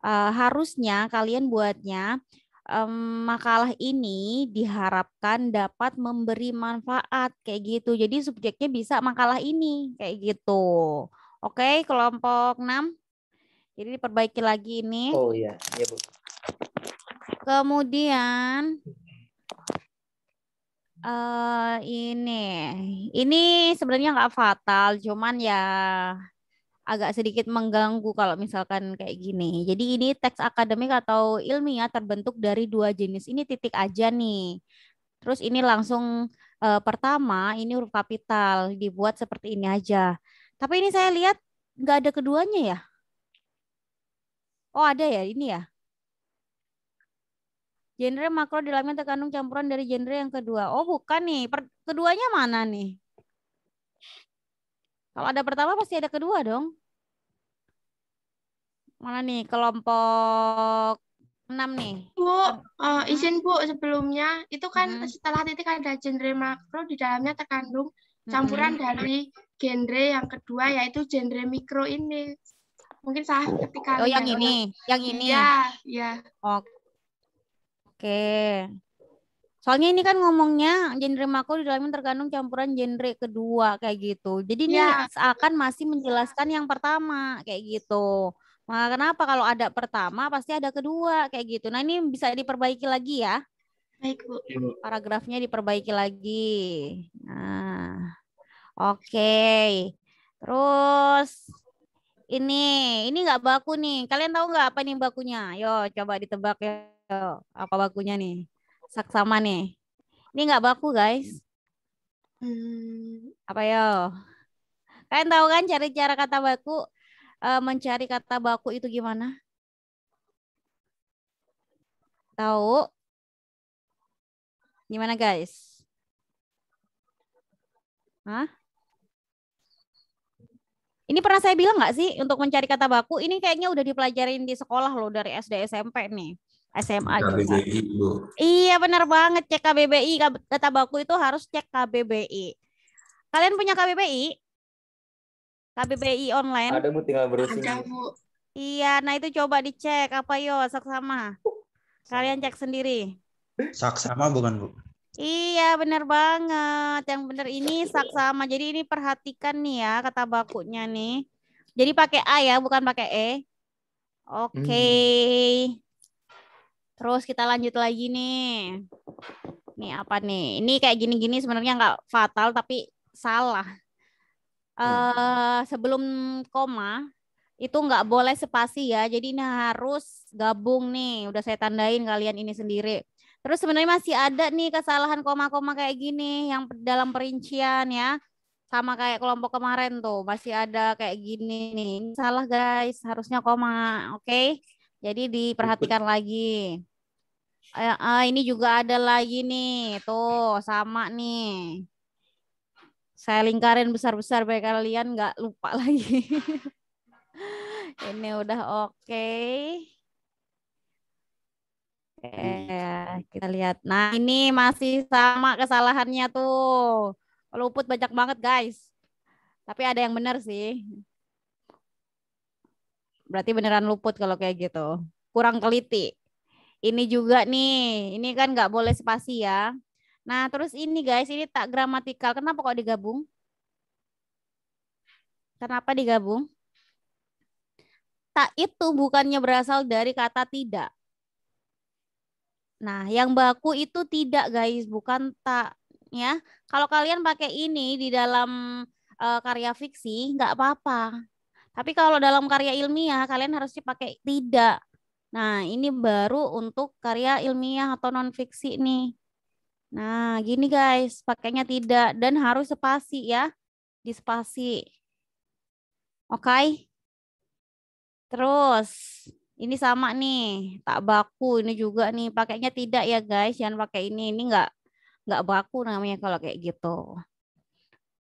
uh, harusnya kalian buatnya um, makalah ini diharapkan dapat memberi manfaat kayak gitu. Jadi subjeknya bisa makalah ini kayak gitu. Oke, kelompok 6. Jadi diperbaiki lagi ini. Oh iya, iya Bu. Kemudian uh, ini ini sebenarnya nggak fatal, cuman ya agak sedikit mengganggu kalau misalkan kayak gini. Jadi ini teks akademik atau ilmiah terbentuk dari dua jenis ini titik aja nih. Terus ini langsung e, pertama ini huruf kapital dibuat seperti ini aja. Tapi ini saya lihat nggak ada keduanya ya. Oh ada ya ini ya. Genre makro dalamnya terkandung campuran dari genre yang kedua. Oh bukan nih. Per keduanya mana nih? Kalau ada pertama pasti ada kedua dong. Mana nih kelompok enam nih. Bu, uh, izin Bu sebelumnya, itu kan hmm. setelah titik ada genre makro di dalamnya terkandung campuran hmm. dari genre yang kedua yaitu genre mikro ini. Mungkin salah ketika Oh, yang ini, yang ini. ya. iya. iya. Oke. Okay. Soalnya ini kan ngomongnya genre makro di dalamnya tergantung campuran genre kedua kayak gitu. Jadi ini ya. seakan masih menjelaskan yang pertama kayak gitu. Nah, kenapa kalau ada pertama pasti ada kedua kayak gitu. Nah, ini bisa diperbaiki lagi ya. Baik, Bu. Iya, Paragrafnya diperbaiki lagi. Nah. Oke. Okay. Terus ini, ini nggak baku nih. Kalian tahu nggak apa nih bakunya? Yo, coba ditebak ya. Apa bakunya nih? saksama nih. Ini nggak baku guys. Hmm. Apa yo? Kalian tahu kan cari cara kata baku? Eh, mencari kata baku itu gimana? Tahu? Gimana guys? Hah? Ini pernah saya bilang nggak sih untuk mencari kata baku? Ini kayaknya udah dipelajarin di sekolah loh dari SD SMP nih. SMA juga. Bu. Iya, benar banget cek KBBI. Kata baku itu harus cek KBBI. Kalian punya KBBI? KBBI online. Ada Bu tinggal browsing. Iya, nah itu coba dicek apa yo saksama. Kalian cek sendiri. Saksama bukan, Bu? Iya, benar banget. Yang benar ini saksama. Jadi ini perhatikan nih ya kata bakunya nih. Jadi pakai A ya, bukan pakai E. Oke. Okay. Hmm. Terus kita lanjut lagi nih. Nih apa nih? Ini kayak gini-gini sebenarnya nggak fatal tapi salah. Iya. Eh Uh, sebelum koma itu nggak boleh spasi ya. Jadi ini harus gabung nih. Udah saya tandain kalian ini sendiri. Terus sebenarnya masih ada nih kesalahan koma-koma kayak gini yang dalam perincian ya. Sama kayak kelompok kemarin tuh masih ada kayak gini nih. Salah guys, harusnya koma, oke? Okay? Jadi diperhatikan Betul. lagi. Uh, uh, ini juga ada lagi nih, tuh sama nih. Saya lingkarin besar-besar biar kalian nggak lupa lagi. ini udah oke. Okay. Oke, kita lihat. Nah, ini masih sama kesalahannya tuh. Luput banyak banget, guys. Tapi ada yang benar sih berarti beneran luput kalau kayak gitu. Kurang teliti Ini juga nih, ini kan nggak boleh spasi ya. Nah, terus ini guys, ini tak gramatikal. Kenapa kok digabung? Kenapa digabung? Tak itu bukannya berasal dari kata tidak. Nah, yang baku itu tidak guys, bukan tak ya. Kalau kalian pakai ini di dalam eh, karya fiksi, nggak apa-apa. Tapi kalau dalam karya ilmiah kalian harusnya pakai tidak. Nah, ini baru untuk karya ilmiah atau nonfiksi fiksi nih. Nah, gini guys, pakainya tidak dan harus spasi ya. Di spasi. Oke. Okay? Terus ini sama nih, tak baku ini juga nih, pakainya tidak ya guys, jangan pakai ini. Ini enggak nggak baku namanya kalau kayak gitu.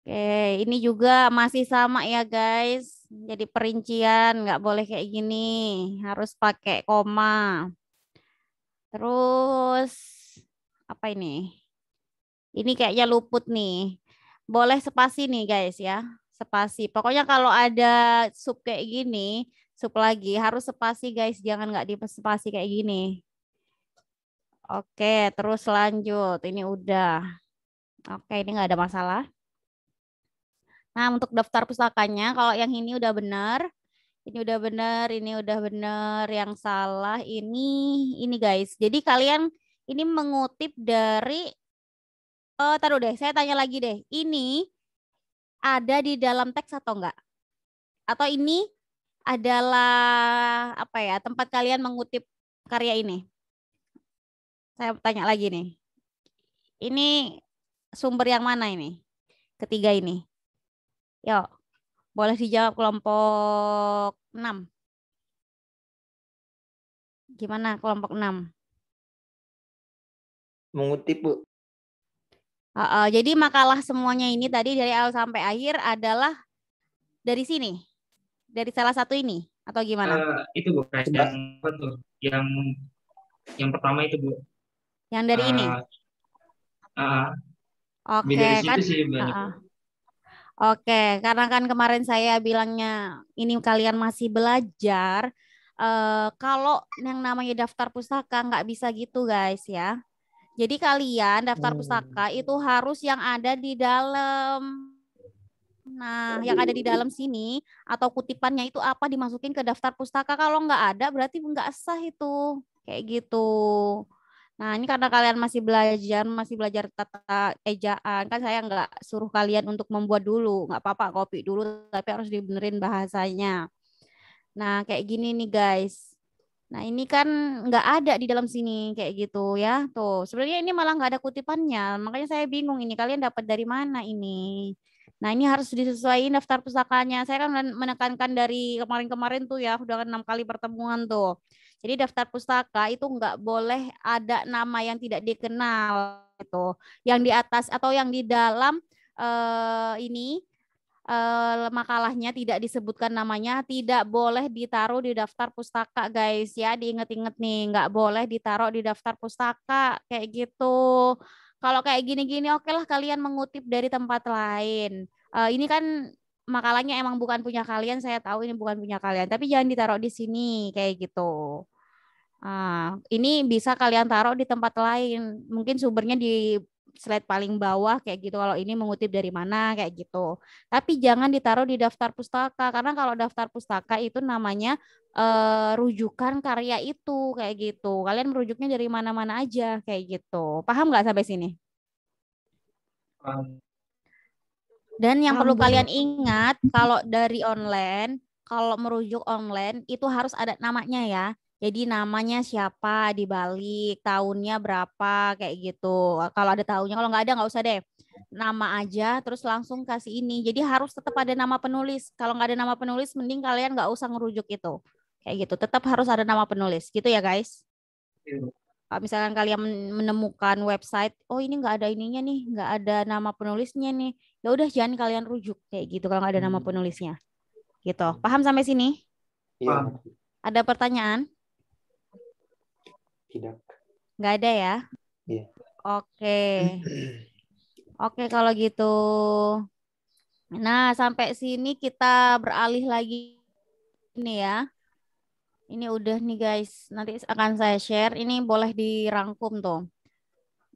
Oke, ini juga masih sama ya guys jadi perincian nggak boleh kayak gini harus pakai koma terus apa ini ini kayaknya luput nih boleh spasi nih guys ya spasi pokoknya kalau ada sub kayak gini sub lagi harus spasi guys jangan nggak di spasi kayak gini oke terus lanjut ini udah oke ini nggak ada masalah Nah, untuk daftar pustakanya, kalau yang ini udah benar, ini udah benar, ini udah benar, yang salah ini ini guys. Jadi kalian ini mengutip dari Oh, taruh deh, saya tanya lagi deh. Ini ada di dalam teks atau enggak? Atau ini adalah apa ya, tempat kalian mengutip karya ini? Saya tanya lagi nih. Ini sumber yang mana ini? Ketiga ini. Ya, boleh dijawab kelompok 6. Gimana kelompok 6? Mengutip, Bu. Uh, uh, jadi makalah semuanya ini tadi dari awal sampai akhir adalah dari sini, dari salah satu ini atau gimana? Uh, itu bu, yang yang yang pertama itu bu. Yang dari uh, ini. Uh, Oke okay, kan? Sih banyak. uh. Oke, karena kan kemarin saya bilangnya ini kalian masih belajar. Uh, kalau yang namanya daftar pustaka nggak bisa gitu guys ya. Jadi kalian daftar pustaka hmm. itu harus yang ada di dalam Nah, yang ada di dalam sini atau kutipannya itu apa dimasukin ke daftar pustaka. Kalau nggak ada berarti nggak sah itu. Kayak gitu. Nah, ini karena kalian masih belajar, masih belajar tata ejaan, kan saya nggak suruh kalian untuk membuat dulu, nggak apa-apa kopi dulu, tapi harus dibenerin bahasanya. Nah, kayak gini nih guys. Nah, ini kan nggak ada di dalam sini kayak gitu ya. Tuh, sebenarnya ini malah nggak ada kutipannya, makanya saya bingung ini kalian dapat dari mana ini. Nah, ini harus disesuaikan daftar pusakanya. Saya kan menekankan dari kemarin-kemarin tuh ya, udah enam kali pertemuan tuh. Jadi daftar pustaka itu nggak boleh ada nama yang tidak dikenal itu. Yang di atas atau yang di dalam eh, ini eh, makalahnya tidak disebutkan namanya tidak boleh ditaruh di daftar pustaka guys ya diinget-inget nih nggak boleh ditaruh di daftar pustaka kayak gitu kalau kayak gini-gini oke okay lah kalian mengutip dari tempat lain uh, ini kan makalahnya emang bukan punya kalian saya tahu ini bukan punya kalian tapi jangan ditaruh di sini kayak gitu uh, ini bisa kalian taruh di tempat lain mungkin sumbernya di slide paling bawah kayak gitu kalau ini mengutip dari mana kayak gitu tapi jangan ditaruh di daftar pustaka karena kalau daftar pustaka itu namanya uh, rujukan karya itu kayak gitu kalian merujuknya dari mana-mana aja kayak gitu paham nggak sampai sini dan yang oh, perlu kalian ingat kalau dari online, kalau merujuk online itu harus ada namanya ya. Jadi namanya siapa di balik, tahunnya berapa kayak gitu. Kalau ada tahunnya, kalau nggak ada nggak usah deh. Nama aja, terus langsung kasih ini. Jadi harus tetap ada nama penulis. Kalau nggak ada nama penulis, mending kalian nggak usah ngerujuk itu. Kayak gitu. Tetap harus ada nama penulis. Gitu ya guys. Iya. Kalau misalkan kalian menemukan website, oh ini nggak ada ininya nih, nggak ada nama penulisnya nih ya udah jangan kalian rujuk kayak gitu kalau nggak ada nama hmm. penulisnya gitu hmm. paham sampai sini iya ada pertanyaan tidak nggak ada ya iya oke oke kalau gitu nah sampai sini kita beralih lagi ini ya ini udah nih guys nanti akan saya share ini boleh dirangkum tuh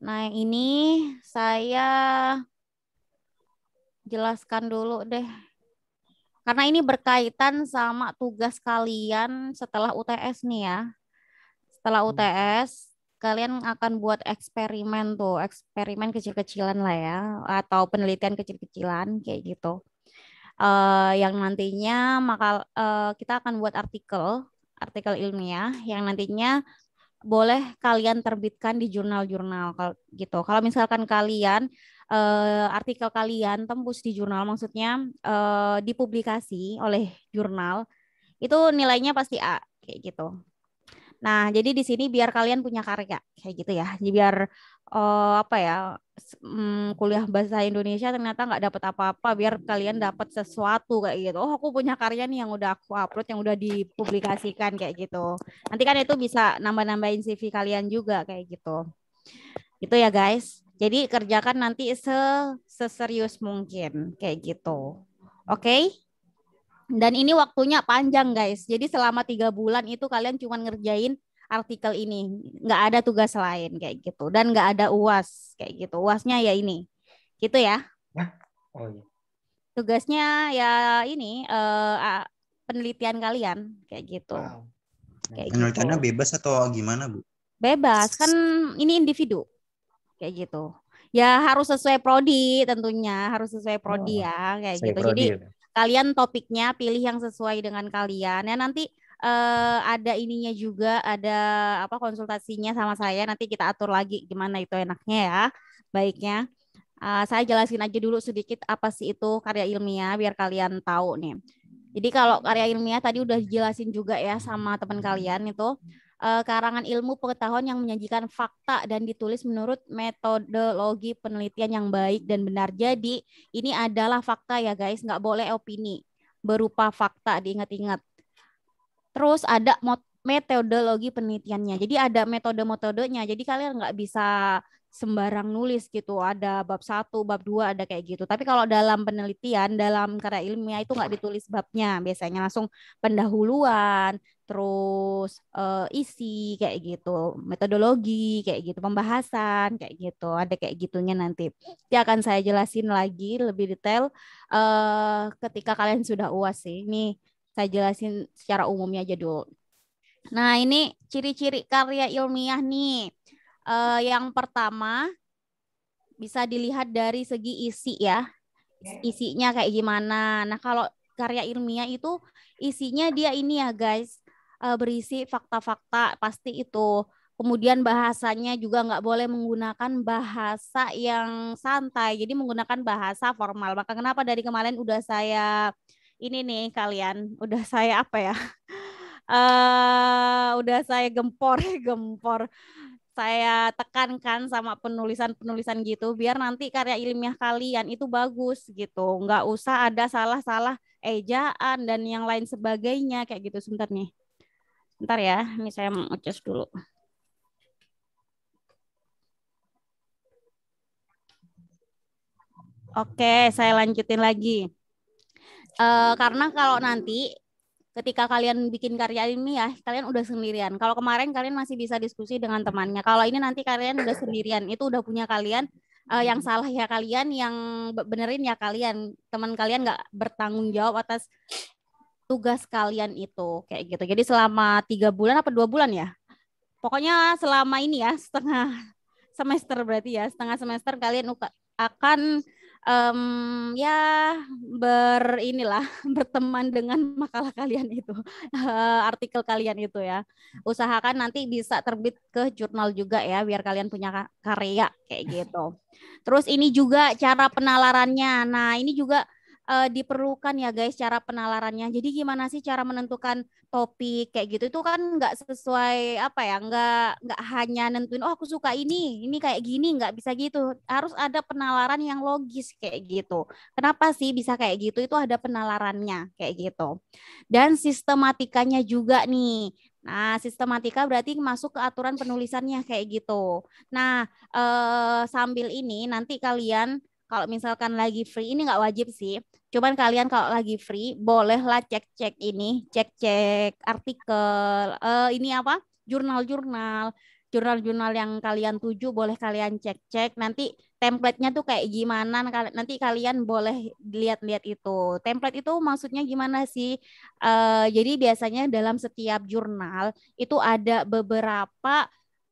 nah ini saya jelaskan dulu deh. Karena ini berkaitan sama tugas kalian setelah UTS nih ya. Setelah hmm. UTS, kalian akan buat eksperimen tuh, eksperimen kecil-kecilan lah ya, atau penelitian kecil-kecilan kayak gitu. Uh, yang nantinya maka uh, eh, kita akan buat artikel, artikel ilmiah yang nantinya boleh kalian terbitkan di jurnal-jurnal gitu. Kalau misalkan kalian uh, artikel kalian tembus di jurnal maksudnya uh, dipublikasi oleh jurnal itu nilainya pasti A kayak gitu. Nah, jadi di sini biar kalian punya karya kayak gitu ya. Jadi biar uh, apa ya um, kuliah bahasa Indonesia ternyata nggak dapat apa-apa, biar kalian dapat sesuatu kayak gitu. Oh, aku punya karya nih yang udah aku upload, yang udah dipublikasikan kayak gitu. Nanti kan itu bisa nambah-nambahin CV kalian juga kayak gitu. Itu ya guys. Jadi kerjakan nanti se seserius mungkin kayak gitu. Oke? Okay? Dan ini waktunya panjang guys. Jadi selama tiga bulan itu kalian cuma ngerjain artikel ini. Nggak ada tugas lain kayak gitu. Dan nggak ada uas kayak gitu. Uasnya ya ini. Gitu ya. Oh, iya. Tugasnya ya ini uh, penelitian kalian kayak gitu. Wow. Kayak Penelitiannya gitu. bebas atau gimana Bu? Bebas kan ini individu kayak gitu ya harus sesuai prodi tentunya harus sesuai prodi oh, ya kayak gitu prodi. jadi gitu. kalian topiknya pilih yang sesuai dengan kalian ya nanti uh, ada ininya juga ada apa konsultasinya sama saya nanti kita atur lagi gimana itu enaknya ya baiknya uh, saya jelasin aja dulu sedikit apa sih itu karya ilmiah biar kalian tahu nih jadi kalau karya ilmiah tadi udah jelasin juga ya sama teman kalian itu uh, karangan ilmu pengetahuan yang menyajikan fakta dan ditulis menurut metodologi penelitian yang baik dan benar. Jadi ini adalah fakta ya guys, nggak boleh opini berupa fakta diingat-ingat. Terus ada metodologi penelitiannya. Jadi ada metode-metodenya. Jadi kalian nggak bisa sembarang nulis gitu. Ada bab satu, bab dua, ada kayak gitu. Tapi kalau dalam penelitian, dalam karya ilmiah itu nggak ditulis babnya. Biasanya langsung pendahuluan, terus uh, isi kayak gitu, metodologi kayak gitu, pembahasan kayak gitu, ada kayak gitunya nanti. Nanti akan saya jelasin lagi lebih detail uh, ketika kalian sudah uas sih. Ini saya jelasin secara umumnya aja dulu. Nah ini ciri-ciri karya ilmiah nih. Uh, yang pertama bisa dilihat dari segi isi ya, isinya kayak gimana. Nah kalau karya ilmiah itu isinya dia ini ya guys uh, berisi fakta-fakta pasti itu. Kemudian bahasanya juga nggak boleh menggunakan bahasa yang santai, jadi menggunakan bahasa formal. Maka kenapa dari kemarin udah saya ini nih kalian, udah saya apa ya? uh, udah saya gempor, gempor saya tekankan sama penulisan-penulisan gitu biar nanti karya ilmiah kalian itu bagus gitu nggak usah ada salah-salah ejaan dan yang lain sebagainya kayak gitu sebentar nih Ntar ya, ini saya mau dulu. Oke, saya lanjutin lagi. E, karena kalau nanti ketika kalian bikin karya ini ya, kalian udah sendirian. Kalau kemarin kalian masih bisa diskusi dengan temannya. Kalau ini nanti kalian udah sendirian, itu udah punya kalian. Uh, yang salah ya kalian, yang benerin ya kalian. Teman kalian nggak bertanggung jawab atas tugas kalian itu kayak gitu. Jadi selama tiga bulan apa dua bulan ya? Pokoknya selama ini ya setengah semester berarti ya setengah semester kalian akan um, ya berinilah berteman dengan makalah kalian itu artikel kalian itu ya usahakan nanti bisa terbit ke jurnal juga ya biar kalian punya karya kayak gitu terus ini juga cara penalarannya nah ini juga uh, diperlukan ya guys cara penalarannya. Jadi gimana sih cara menentukan topik kayak gitu? Itu kan nggak sesuai apa ya? Nggak nggak hanya nentuin oh aku suka ini, ini kayak gini nggak bisa gitu. Harus ada penalaran yang logis kayak gitu. Kenapa sih bisa kayak gitu? Itu ada penalarannya kayak gitu. Dan sistematikanya juga nih. Nah, sistematika berarti masuk ke aturan penulisannya kayak gitu. Nah, eh, sambil ini nanti kalian kalau misalkan lagi free ini nggak wajib sih. Cuman kalian kalau lagi free bolehlah cek-cek ini, cek-cek artikel uh, ini apa? jurnal-jurnal, jurnal-jurnal yang kalian tuju boleh kalian cek-cek. Nanti template-nya tuh kayak gimana nah, nanti kalian boleh lihat-lihat itu. Template itu maksudnya gimana sih? Uh, jadi biasanya dalam setiap jurnal itu ada beberapa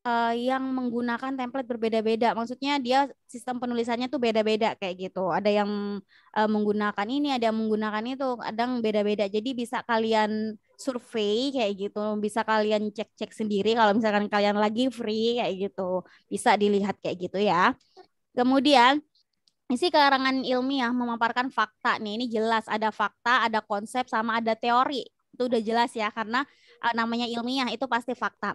uh, yang menggunakan template berbeda-beda. Maksudnya dia sistem penulisannya tuh beda-beda kayak gitu. Ada yang uh, menggunakan ini, ada yang menggunakan itu, kadang beda-beda. Jadi bisa kalian survei kayak gitu, bisa kalian cek-cek sendiri kalau misalkan kalian lagi free kayak gitu. Bisa dilihat kayak gitu ya. Kemudian isi karangan ilmiah memaparkan fakta nih ini jelas ada fakta ada konsep sama ada teori itu udah jelas ya karena eh, namanya ilmiah itu pasti fakta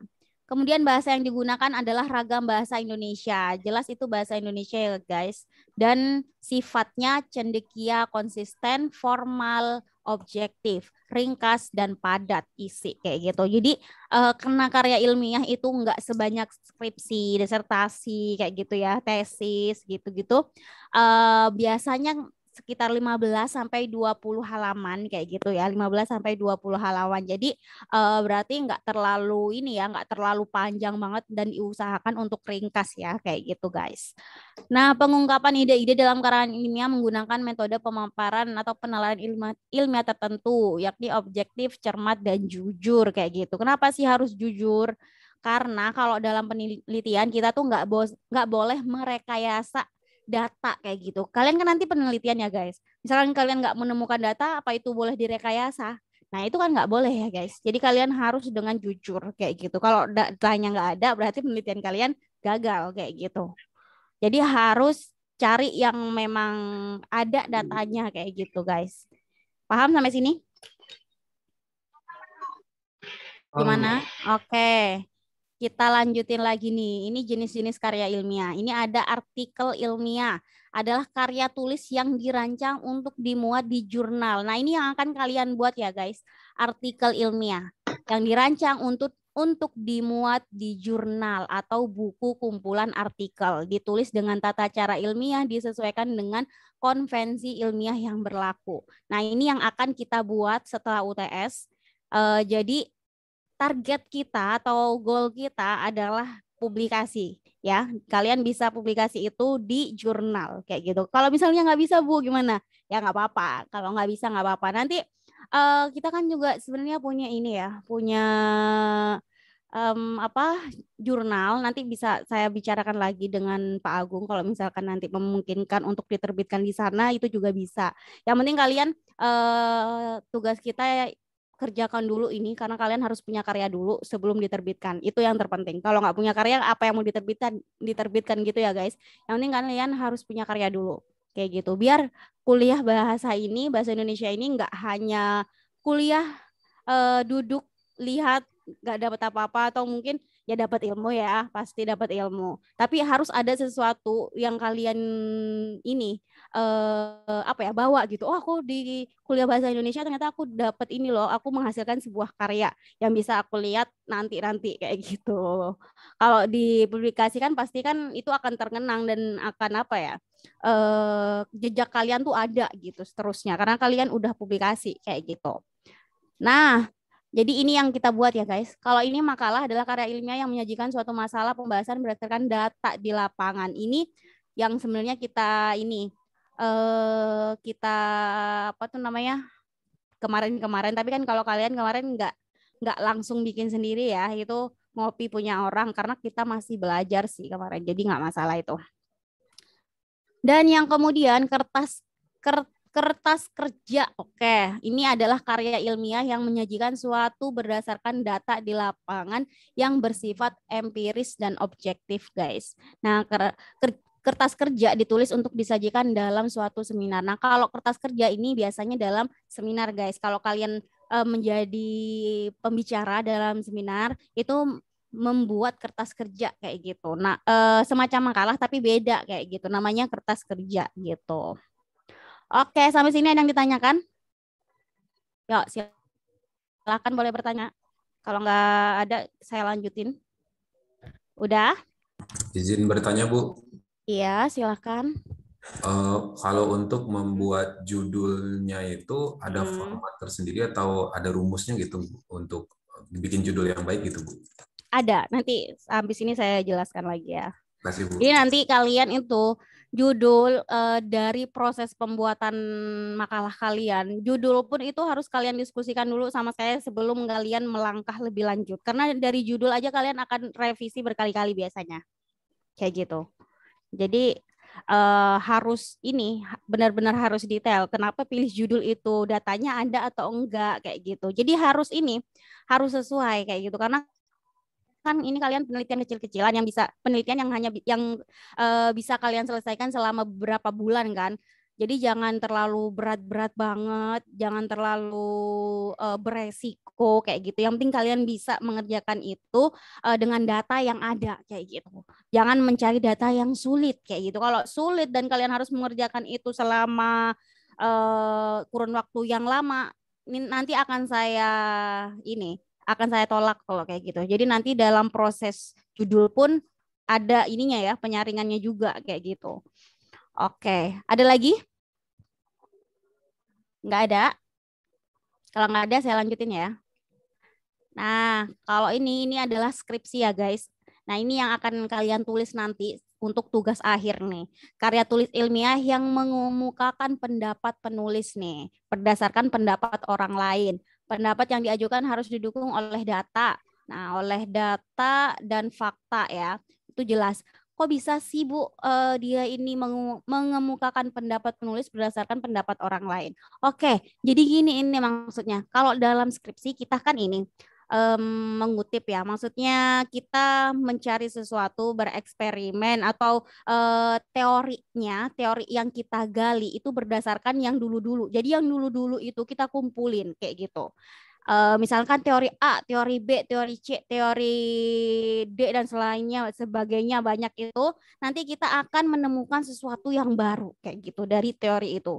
Kemudian bahasa yang digunakan adalah ragam bahasa Indonesia. Jelas itu bahasa Indonesia ya guys. Dan sifatnya cendekia konsisten, formal, objektif, ringkas dan padat isi kayak gitu. Jadi eh, karena karya ilmiah itu enggak sebanyak skripsi, disertasi kayak gitu ya, tesis gitu-gitu. Uh, biasanya sekitar 15 sampai 20 halaman kayak gitu ya 15 sampai 20 halaman jadi uh, berarti nggak terlalu ini ya nggak terlalu panjang banget dan diusahakan untuk ringkas ya kayak gitu guys nah pengungkapan ide-ide dalam karangan ilmiah menggunakan metode pemaparan atau penalaran ilmiah, ilmiah tertentu yakni objektif cermat dan jujur kayak gitu kenapa sih harus jujur karena kalau dalam penelitian kita tuh nggak nggak boleh merekayasa data kayak gitu. Kalian kan nanti penelitian ya guys. Misalkan kalian nggak menemukan data, apa itu boleh direkayasa? Nah itu kan nggak boleh ya guys. Jadi kalian harus dengan jujur kayak gitu. Kalau datanya nggak ada, berarti penelitian kalian gagal kayak gitu. Jadi harus cari yang memang ada hmm. datanya kayak gitu guys. Paham sampai sini? Gimana? Oke. Okay. Kita lanjutin lagi nih. Ini jenis-jenis karya ilmiah. Ini ada artikel ilmiah. Adalah karya tulis yang dirancang untuk dimuat di jurnal. Nah, ini yang akan kalian buat ya, guys. Artikel ilmiah yang dirancang untuk untuk dimuat di jurnal atau buku kumpulan artikel. Ditulis dengan tata cara ilmiah disesuaikan dengan konvensi ilmiah yang berlaku. Nah, ini yang akan kita buat setelah UTS. Eh, jadi target kita atau goal kita adalah publikasi ya kalian bisa publikasi itu di jurnal kayak gitu kalau misalnya nggak bisa bu gimana ya nggak apa-apa kalau nggak bisa nggak apa-apa nanti uh, kita kan juga sebenarnya punya ini ya punya um, apa jurnal nanti bisa saya bicarakan lagi dengan Pak Agung kalau misalkan nanti memungkinkan untuk diterbitkan di sana itu juga bisa yang penting kalian uh, tugas kita kerjakan dulu ini karena kalian harus punya karya dulu sebelum diterbitkan. Itu yang terpenting. Kalau nggak punya karya, apa yang mau diterbitkan? Diterbitkan gitu ya guys. Yang penting kalian harus punya karya dulu. Kayak gitu. Biar kuliah bahasa ini, bahasa Indonesia ini nggak hanya kuliah eh, duduk, lihat, nggak dapat apa-apa. Atau mungkin ya dapat ilmu ya pasti dapat ilmu tapi harus ada sesuatu yang kalian ini eh, apa ya bawa gitu oh aku di kuliah bahasa Indonesia ternyata aku dapat ini loh aku menghasilkan sebuah karya yang bisa aku lihat nanti nanti kayak gitu kalau dipublikasikan pasti kan itu akan terkenang dan akan apa ya eh, jejak kalian tuh ada gitu seterusnya karena kalian udah publikasi kayak gitu nah jadi ini yang kita buat ya guys. Kalau ini makalah adalah karya ilmiah yang menyajikan suatu masalah pembahasan berdasarkan data di lapangan. Ini yang sebenarnya kita ini eh kita apa tuh namanya? kemarin-kemarin tapi kan kalau kalian kemarin nggak nggak langsung bikin sendiri ya itu ngopi punya orang karena kita masih belajar sih kemarin jadi nggak masalah itu dan yang kemudian kertas kertas kertas kerja. Oke, ini adalah karya ilmiah yang menyajikan suatu berdasarkan data di lapangan yang bersifat empiris dan objektif, guys. Nah, ker kertas kerja ditulis untuk disajikan dalam suatu seminar. Nah, kalau kertas kerja ini biasanya dalam seminar, guys. Kalau kalian e, menjadi pembicara dalam seminar, itu membuat kertas kerja kayak gitu. Nah, e, semacam makalah tapi beda kayak gitu. Namanya kertas kerja gitu. Oke, sampai sini ada yang ditanyakan? Ya, silakan boleh bertanya. Kalau nggak ada, saya lanjutin. Udah? Izin bertanya, Bu. Iya, silakan. Uh, kalau untuk membuat judulnya itu ada hmm. format tersendiri atau ada rumusnya gitu untuk bikin judul yang baik gitu, Bu? Ada. Nanti habis ini saya jelaskan lagi ya. Kasih, Bu. Jadi nanti kalian itu judul uh, dari proses pembuatan makalah kalian. Judul pun itu harus kalian diskusikan dulu sama saya sebelum kalian melangkah lebih lanjut. Karena dari judul aja kalian akan revisi berkali-kali biasanya. Kayak gitu. Jadi uh, harus ini benar-benar harus detail. Kenapa pilih judul itu? Datanya ada atau enggak kayak gitu. Jadi harus ini harus sesuai kayak gitu. Karena kan ini kalian penelitian kecil-kecilan yang bisa penelitian yang hanya yang uh, bisa kalian selesaikan selama beberapa bulan kan. Jadi jangan terlalu berat-berat banget, jangan terlalu uh, beresiko kayak gitu. Yang penting kalian bisa mengerjakan itu uh, dengan data yang ada kayak gitu. Jangan mencari data yang sulit kayak gitu. Kalau sulit dan kalian harus mengerjakan itu selama uh, kurun waktu yang lama, nanti akan saya ini akan saya tolak kalau kayak gitu. Jadi nanti dalam proses judul pun ada ininya ya, penyaringannya juga kayak gitu. Oke, ada lagi? Nggak ada? Kalau nggak ada saya lanjutin ya. Nah, kalau ini, ini adalah skripsi ya guys. Nah, ini yang akan kalian tulis nanti untuk tugas akhir nih. Karya tulis ilmiah yang mengemukakan pendapat penulis nih, berdasarkan pendapat orang lain. Pendapat yang diajukan harus didukung oleh data. Nah, oleh data dan fakta ya. Itu jelas. Kok bisa sih Bu eh, dia ini mengemukakan pendapat penulis berdasarkan pendapat orang lain? Oke, jadi gini ini maksudnya. Kalau dalam skripsi kita kan ini um, mengutip ya, maksudnya kita mencari sesuatu bereksperimen atau uh, teorinya, teori yang kita gali itu berdasarkan yang dulu-dulu. Jadi yang dulu-dulu itu kita kumpulin kayak gitu. Uh, misalkan teori A, teori B, teori C, teori D dan selainnya sebagainya banyak itu nanti kita akan menemukan sesuatu yang baru kayak gitu dari teori itu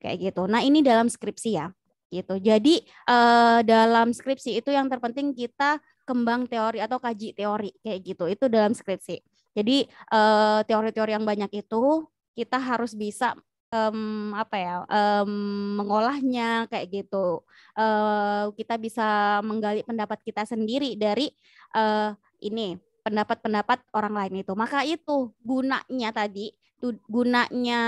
kayak gitu. Nah ini dalam skripsi ya gitu. Jadi uh, dalam skripsi itu yang terpenting kita kembang teori atau kaji teori kayak gitu. Itu dalam skripsi. Jadi teori eh, teori-teori yang banyak itu kita harus bisa um, apa ya um, mengolahnya kayak gitu. Uh, kita bisa menggali pendapat kita sendiri dari uh, ini pendapat-pendapat orang lain itu. Maka itu gunanya tadi gunanya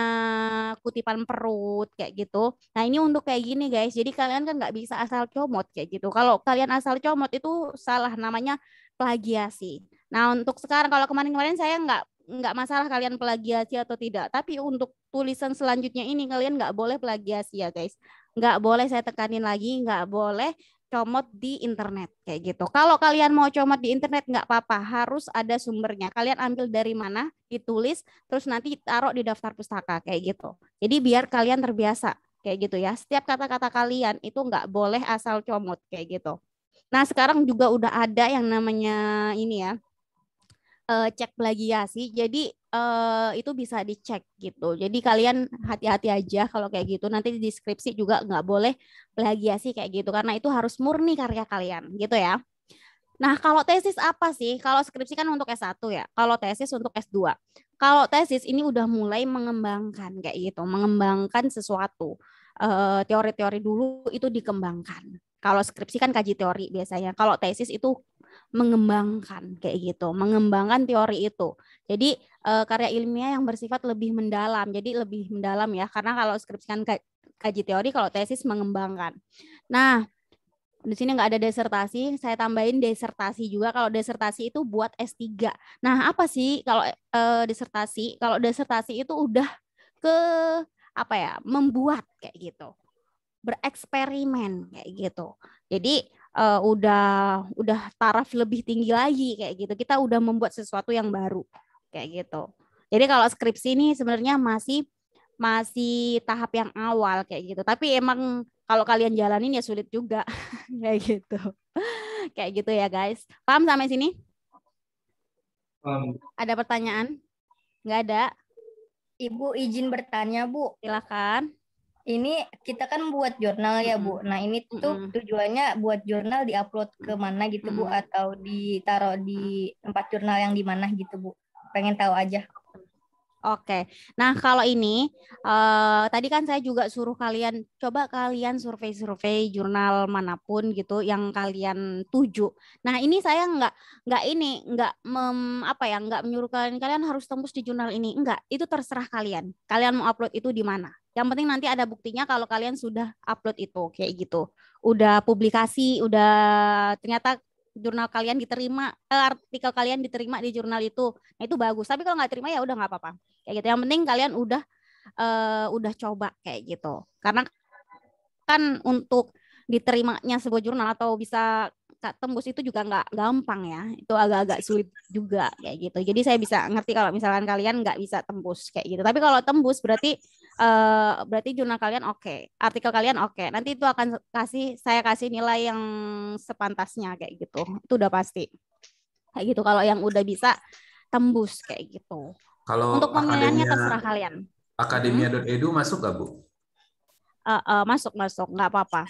kutipan perut kayak gitu. Nah ini untuk kayak gini guys. Jadi kalian kan nggak bisa asal comot kayak gitu. Kalau kalian asal comot itu salah namanya plagiasi. Nah untuk sekarang kalau kemarin-kemarin saya nggak nggak masalah kalian plagiasi atau tidak. Tapi untuk tulisan selanjutnya ini kalian nggak boleh plagiasi ya guys. Nggak boleh saya tekanin lagi, nggak boleh comot di internet kayak gitu. Kalau kalian mau comot di internet nggak apa-apa, harus ada sumbernya. Kalian ambil dari mana, ditulis, terus nanti taruh di daftar pustaka kayak gitu. Jadi biar kalian terbiasa kayak gitu ya. Setiap kata-kata kalian itu nggak boleh asal comot kayak gitu. Nah sekarang juga udah ada yang namanya ini ya uh, cek plagiasi. Jadi uh, itu bisa dicek gitu. Jadi kalian hati-hati aja kalau kayak gitu. Nanti di deskripsi juga nggak boleh plagiasi kayak gitu karena itu harus murni karya kalian gitu ya. Nah, kalau tesis apa sih? Kalau skripsi kan untuk S1 ya. Kalau tesis untuk S2. Kalau tesis ini udah mulai mengembangkan kayak gitu, mengembangkan sesuatu. Eh, teori-teori dulu itu dikembangkan. Kalau skripsi kan kaji teori biasanya. Kalau tesis itu mengembangkan kayak gitu, mengembangkan teori itu. Jadi uh, karya ilmiah yang bersifat lebih mendalam. Jadi lebih mendalam ya karena kalau skripsikan kaji teori, kalau tesis mengembangkan. Nah, di sini nggak ada desertasi, saya tambahin desertasi juga. Kalau desertasi itu buat S3. Nah, apa sih kalau e, disertasi? Kalau desertasi itu udah ke apa ya? membuat kayak gitu. Bereksperimen kayak gitu. Jadi uh, udah udah taraf lebih tinggi lagi kayak gitu. Kita udah membuat sesuatu yang baru kayak gitu. Jadi kalau skripsi ini sebenarnya masih masih tahap yang awal kayak gitu. Tapi emang kalau kalian jalanin ya sulit juga kayak gitu. kayak gitu ya guys. Paham sampai sini? Um. Ada pertanyaan? Nggak ada. Ibu izin bertanya, Bu. Silakan ini kita kan buat jurnal ya Bu. Nah ini tuh tujuannya buat jurnal di upload ke mana gitu Bu atau ditaruh di tempat jurnal yang di mana gitu Bu. Pengen tahu aja. Oke, nah kalau ini uh, tadi kan saya juga suruh kalian coba kalian survei-survei jurnal manapun gitu yang kalian tuju. Nah ini saya nggak nggak ini nggak mem, apa ya nggak menyuruh kalian kalian harus tembus di jurnal ini enggak itu terserah kalian. Kalian mau upload itu di mana? Yang penting nanti ada buktinya kalau kalian sudah upload itu kayak gitu. Udah publikasi, udah ternyata jurnal kalian diterima eh, artikel kalian diterima di jurnal itu nah itu bagus tapi kalau nggak terima ya udah nggak apa-apa kayak gitu yang penting kalian udah uh, udah coba kayak gitu karena kan untuk diterimanya sebuah jurnal atau bisa tembus itu juga nggak gampang ya itu agak-agak sulit juga kayak gitu jadi saya bisa ngerti kalau misalkan kalian nggak bisa tembus kayak gitu tapi kalau tembus berarti uh, berarti jurnal kalian oke, okay, artikel kalian oke. Okay. Nanti itu akan kasih saya kasih nilai yang sepantasnya kayak gitu. Itu udah pasti. Kayak gitu kalau yang udah bisa tembus kayak gitu. Kalau untuk pemilihannya terserah kalian. Akademia.edu hmm. masuk gak, Bu? Uh, uh, masuk masuk nggak apa-apa.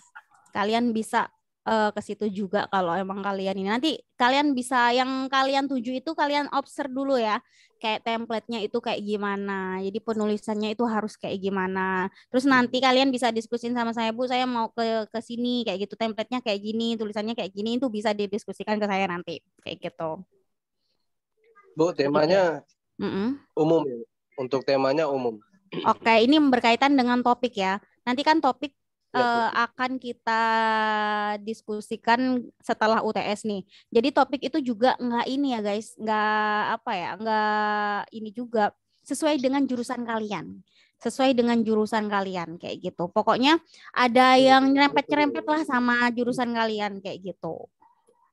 Kalian bisa uh, ke situ juga kalau emang kalian ini nanti kalian bisa yang kalian tuju itu kalian observe dulu ya kayak templatenya itu kayak gimana jadi penulisannya itu harus kayak gimana terus hmm. nanti kalian bisa diskusin sama saya bu saya mau ke ke sini kayak gitu templatenya kayak gini tulisannya kayak gini itu bisa didiskusikan ke saya nanti kayak gitu bu temanya mm -mm. umum ya? untuk temanya umum oke ini berkaitan dengan topik ya nanti kan topik uh, akan kita diskusikan setelah UTS nih. Jadi topik itu juga nggak ini ya guys, nggak apa ya, nggak ini juga sesuai dengan jurusan kalian, sesuai dengan jurusan kalian kayak gitu. Pokoknya ada iya, yang nyerempet-nyerempet lah sama hmm. jurusan kalian kayak gitu.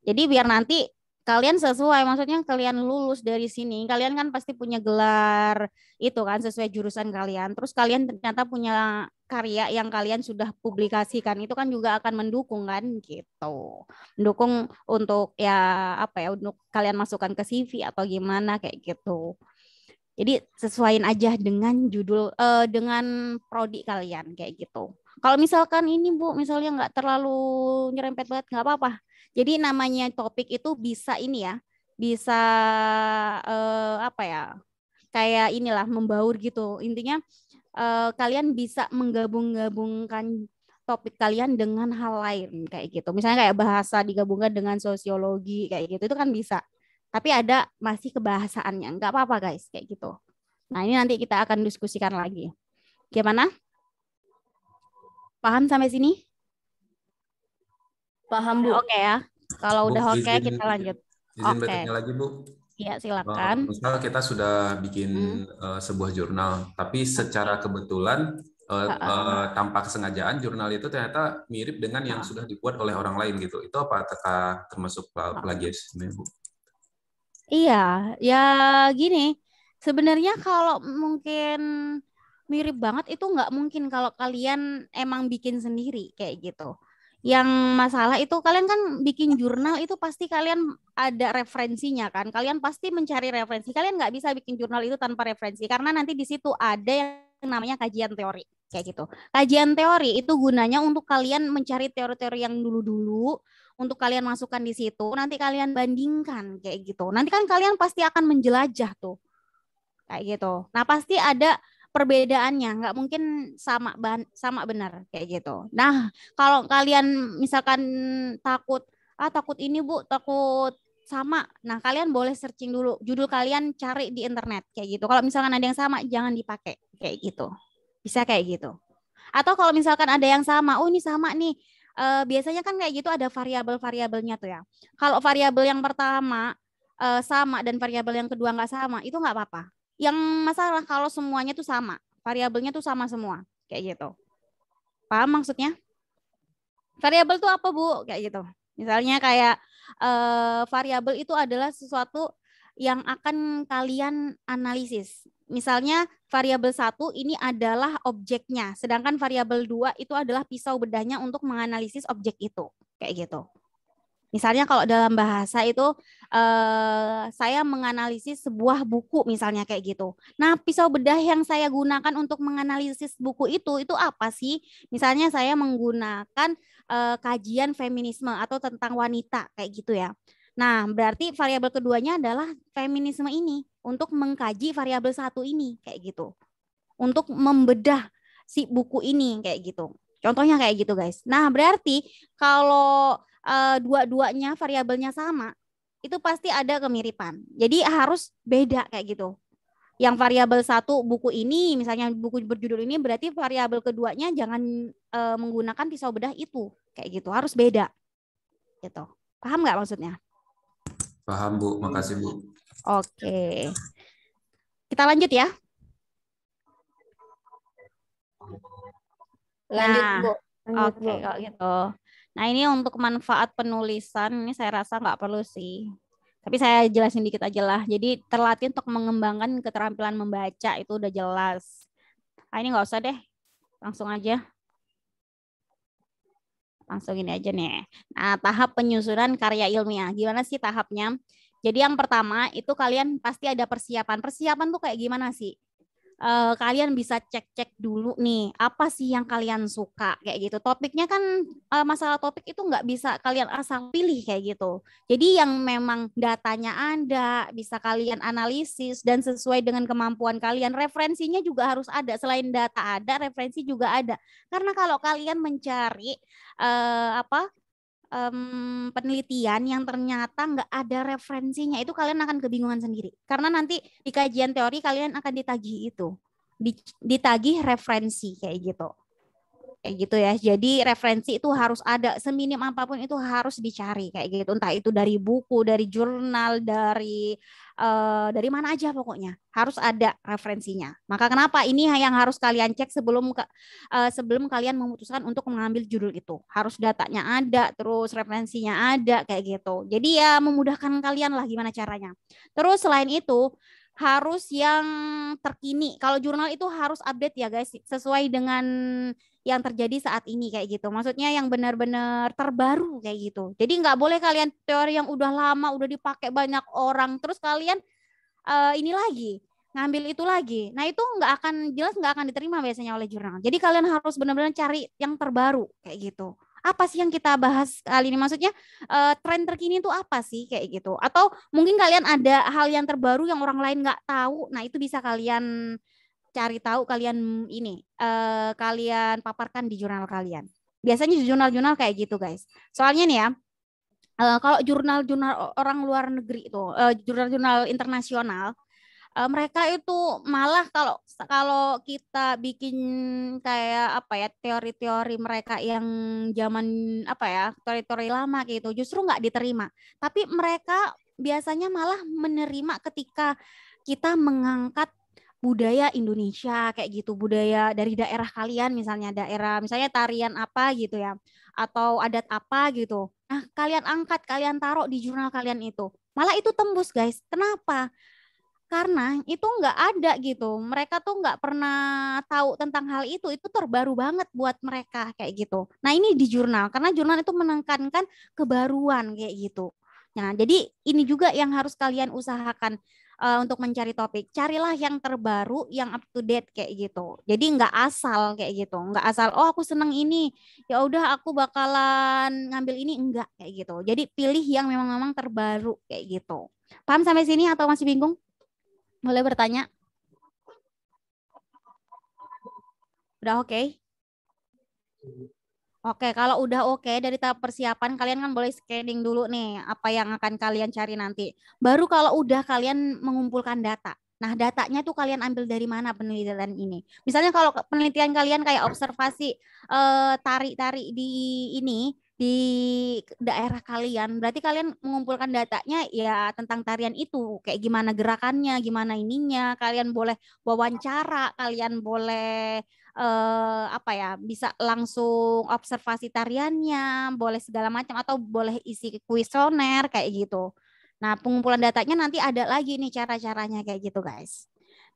Jadi biar nanti kalian sesuai maksudnya kalian lulus dari sini kalian kan pasti punya gelar itu kan sesuai jurusan kalian terus kalian ternyata punya karya yang kalian sudah publikasikan itu kan juga akan mendukung kan gitu. Mendukung untuk ya apa ya untuk kalian masukkan ke CV atau gimana kayak gitu. Jadi sesuaiin aja dengan judul eh, dengan prodi kalian kayak gitu. Kalau misalkan ini Bu, misalnya nggak terlalu nyerempet banget nggak apa-apa. Jadi namanya topik itu bisa ini ya, bisa eh, apa ya? Kayak inilah membaur gitu. Intinya uh, kalian bisa menggabung-gabungkan topik kalian dengan hal lain kayak gitu. Misalnya kayak bahasa digabungkan dengan sosiologi kayak gitu itu kan bisa. Tapi ada masih kebahasaannya. Enggak apa-apa guys kayak gitu. Nah, ini nanti kita akan diskusikan lagi. Gimana? Paham sampai sini? Paham, Bu. Oke okay, ya. Kalau udah oke okay, kita lanjut. oke okay. lagi, Bu iya silakan. Misal kita sudah bikin hmm. uh, sebuah jurnal, tapi secara kebetulan uh, uh, tanpa kesengajaan jurnal itu ternyata mirip dengan yang sudah dibuat oleh orang lain gitu. Itu apa apakah termasuk plagiarisme, Bu? Iya, ya gini. Sebenarnya kalau mungkin mirip banget itu nggak mungkin kalau kalian emang bikin sendiri kayak gitu yang masalah itu kalian kan bikin jurnal itu pasti kalian ada referensinya kan kalian pasti mencari referensi kalian nggak bisa bikin jurnal itu tanpa referensi karena nanti di situ ada yang namanya kajian teori kayak gitu kajian teori itu gunanya untuk kalian mencari teori-teori yang dulu-dulu untuk kalian masukkan di situ nanti kalian bandingkan kayak gitu nanti kan kalian pasti akan menjelajah tuh kayak gitu nah pasti ada perbedaannya nggak mungkin sama ban sama benar kayak gitu nah kalau kalian misalkan takut ah takut ini bu takut sama nah kalian boleh searching dulu judul kalian cari di internet kayak gitu kalau misalkan ada yang sama jangan dipakai kayak gitu bisa kayak gitu atau kalau misalkan ada yang sama oh ini sama nih uh, biasanya kan kayak gitu ada variabel-variabelnya tuh ya. Kalau variabel yang pertama eh, sama dan variabel yang kedua nggak sama, itu nggak apa-apa yang masalah kalau semuanya tuh sama, variabelnya tuh sama semua, kayak gitu. Paham maksudnya? Variabel tuh apa, Bu? Kayak gitu. Misalnya kayak eh, variabel itu adalah sesuatu yang akan kalian analisis. Misalnya variabel satu ini adalah objeknya, sedangkan variabel dua itu adalah pisau bedahnya untuk menganalisis objek itu, kayak gitu. Misalnya kalau dalam bahasa itu eh, saya menganalisis sebuah buku misalnya kayak gitu. Nah, pisau bedah yang saya gunakan untuk menganalisis buku itu itu apa sih? Misalnya saya menggunakan eh, kajian feminisme atau tentang wanita kayak gitu ya. Nah, berarti variabel keduanya adalah feminisme ini untuk mengkaji variabel satu ini kayak gitu. Untuk membedah si buku ini kayak gitu. Contohnya kayak gitu, guys. Nah, berarti kalau uh, dua-duanya variabelnya sama, itu pasti ada kemiripan. Jadi harus beda kayak gitu. Yang variabel satu buku ini, misalnya buku berjudul ini berarti variabel keduanya jangan e, menggunakan pisau bedah itu kayak gitu. Harus beda. Gitu. Paham nggak maksudnya? Paham Bu, makasih Bu. Oke. Kita lanjut ya. Lanjut nah, Bu. Oke, okay, kok gitu. Nah ini untuk manfaat penulisan ini saya rasa nggak perlu sih. Tapi saya jelasin dikit aja lah. Jadi terlatih untuk mengembangkan keterampilan membaca itu udah jelas. Nah, ini nggak usah deh, langsung aja. Langsung ini aja nih. Nah tahap penyusunan karya ilmiah, gimana sih tahapnya? Jadi yang pertama itu kalian pasti ada persiapan. Persiapan tuh kayak gimana sih? uh, kalian bisa cek-cek dulu nih apa sih yang kalian suka kayak gitu. Topiknya kan uh, masalah topik itu nggak bisa kalian asal pilih kayak gitu. Jadi yang memang datanya ada bisa kalian analisis dan sesuai dengan kemampuan kalian. Referensinya juga harus ada. Selain data ada, referensi juga ada. Karena kalau kalian mencari uh, apa um, penelitian yang ternyata nggak ada referensinya itu kalian akan kebingungan sendiri karena nanti di kajian teori kalian akan ditagih itu ditagih referensi kayak gitu kayak gitu ya. Jadi referensi itu harus ada seminim apapun itu harus dicari kayak gitu. Entah itu dari buku, dari jurnal, dari uh, dari mana aja pokoknya harus ada referensinya. Maka kenapa ini yang harus kalian cek sebelum uh, sebelum kalian memutuskan untuk mengambil judul itu. Harus datanya ada, terus referensinya ada kayak gitu. Jadi ya memudahkan kalian lah gimana caranya. Terus selain itu harus yang terkini. Kalau jurnal itu harus update ya guys, sesuai dengan yang terjadi saat ini kayak gitu. Maksudnya yang benar-benar terbaru kayak gitu. Jadi nggak boleh kalian teori yang udah lama udah dipakai banyak orang terus kalian uh, ini lagi ngambil itu lagi. Nah itu nggak akan jelas nggak akan diterima biasanya oleh jurnal. Jadi kalian harus benar-benar cari yang terbaru kayak gitu. Apa sih yang kita bahas kali ini? Maksudnya uh, tren terkini itu apa sih kayak gitu? Atau mungkin kalian ada hal yang terbaru yang orang lain nggak tahu. Nah itu bisa kalian cari tahu kalian ini eh, kalian paparkan di jurnal kalian. Biasanya di jurnal-jurnal kayak gitu guys. Soalnya nih ya uh, kalau jurnal-jurnal orang luar negeri itu eh, jurnal-jurnal internasional eh, mereka itu malah kalau kalau kita bikin kayak apa ya teori-teori mereka yang zaman apa ya teori-teori lama gitu justru nggak diterima. Tapi mereka biasanya malah menerima ketika kita mengangkat budaya Indonesia kayak gitu budaya dari daerah kalian misalnya daerah misalnya tarian apa gitu ya atau adat apa gitu nah kalian angkat kalian taruh di jurnal kalian itu malah itu tembus guys kenapa karena itu nggak ada gitu mereka tuh nggak pernah tahu tentang hal itu itu terbaru banget buat mereka kayak gitu nah ini di jurnal karena jurnal itu menekankan kebaruan kayak gitu Nah, jadi ini juga yang harus kalian usahakan uh, untuk mencari topik. Carilah yang terbaru, yang up to date kayak gitu. Jadi nggak asal kayak gitu, nggak asal. Oh aku seneng ini, ya udah aku bakalan ngambil ini enggak kayak gitu. Jadi pilih yang memang memang terbaru kayak gitu. Paham sampai sini atau masih bingung? Boleh bertanya? Udah oke? Okay? Oke, kalau udah oke dari tahap persiapan kalian kan boleh scanning dulu nih apa yang akan kalian cari nanti. Baru kalau udah kalian mengumpulkan data. Nah, datanya tuh kalian ambil dari mana penelitian ini? Misalnya kalau penelitian kalian kayak observasi eh, tari-tari eh, di ini di daerah kalian, berarti kalian mengumpulkan datanya ya tentang tarian itu, kayak gimana gerakannya, gimana ininya, kalian boleh wawancara, kalian boleh eh, apa ya bisa langsung observasi tariannya boleh segala macam atau boleh isi kuesioner kayak gitu nah pengumpulan datanya nanti ada lagi nih cara caranya kayak gitu guys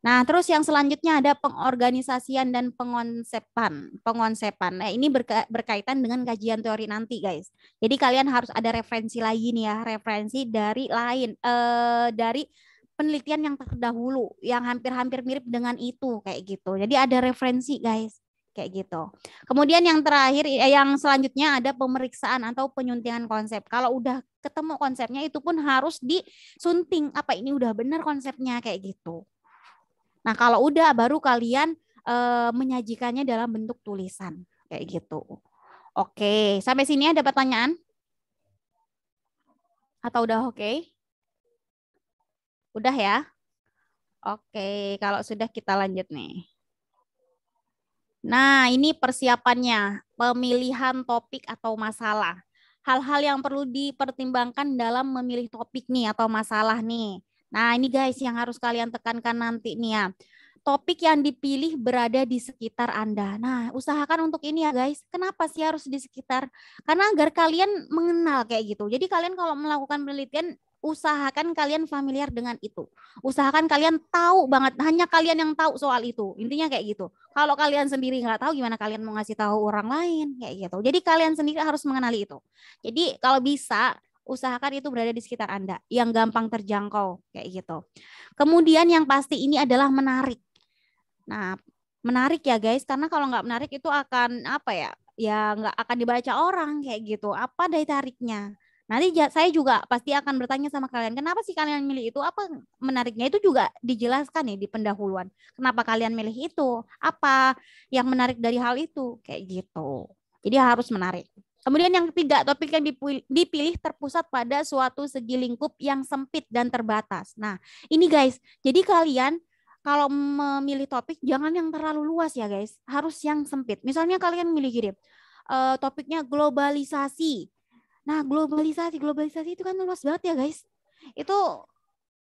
Nah, terus yang selanjutnya ada pengorganisasian dan pengonsepan. Pengonsepan. Nah, ini berkaitan dengan kajian teori nanti, guys. Jadi kalian harus ada referensi lagi nih ya, referensi dari lain eh dari penelitian yang terdahulu yang hampir-hampir mirip dengan itu kayak gitu. Jadi ada referensi guys kayak gitu. Kemudian yang terakhir eh, yang selanjutnya ada pemeriksaan atau penyuntingan konsep. Kalau udah ketemu konsepnya itu pun harus disunting apa ini udah benar konsepnya kayak gitu. Nah, kalau udah baru kalian e, menyajikannya dalam bentuk tulisan kayak gitu. Oke, sampai sini ada pertanyaan? Atau udah oke? Okay? Udah ya? Oke, kalau sudah kita lanjut nih. Nah, ini persiapannya, pemilihan topik atau masalah. Hal-hal yang perlu dipertimbangkan dalam memilih topik nih atau masalah nih. Nah, ini guys yang harus kalian tekankan nanti nih ya. Topik yang dipilih berada di sekitar Anda. Nah, usahakan untuk ini ya guys. Kenapa sih harus di sekitar? Karena agar kalian mengenal kayak gitu. Jadi kalian kalau melakukan penelitian usahakan kalian familiar dengan itu. Usahakan kalian tahu banget, hanya kalian yang tahu soal itu. Intinya kayak gitu. Kalau kalian sendiri nggak tahu gimana kalian mau ngasih tahu orang lain kayak gitu. Jadi kalian sendiri harus mengenali itu. Jadi kalau bisa usahakan itu berada di sekitar Anda yang gampang terjangkau kayak gitu. Kemudian yang pasti ini adalah menarik. Nah, menarik ya guys karena kalau nggak menarik itu akan apa ya? Ya nggak akan dibaca orang kayak gitu. Apa daya tariknya? Nanti saya juga pasti akan bertanya sama kalian, kenapa sih kalian milih itu? Apa menariknya itu juga dijelaskan nih di pendahuluan. Kenapa kalian milih itu? Apa yang menarik dari hal itu? Kayak gitu. Jadi harus menarik. Kemudian yang ketiga, topik yang dipilih, terpusat pada suatu segi lingkup yang sempit dan terbatas. Nah, ini guys, jadi kalian kalau memilih topik jangan yang terlalu luas ya guys, harus yang sempit. Misalnya kalian milih gini, eh, topiknya globalisasi. Nah, globalisasi, globalisasi itu kan luas banget ya, guys. Itu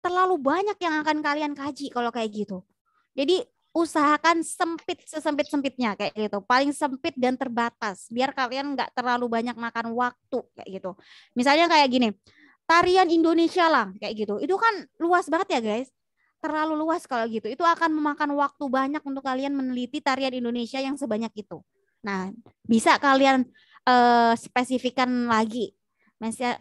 terlalu banyak yang akan kalian kaji kalau kayak gitu. Jadi usahakan sempit sesempit-sempitnya kayak gitu. Paling sempit dan terbatas biar kalian nggak terlalu banyak makan waktu kayak gitu. Misalnya kayak gini, tarian Indonesia lah kayak gitu. Itu kan luas banget ya, guys terlalu luas kalau gitu. Itu akan memakan waktu banyak untuk kalian meneliti tarian Indonesia yang sebanyak itu. Nah, bisa kalian uh, spesifikan lagi.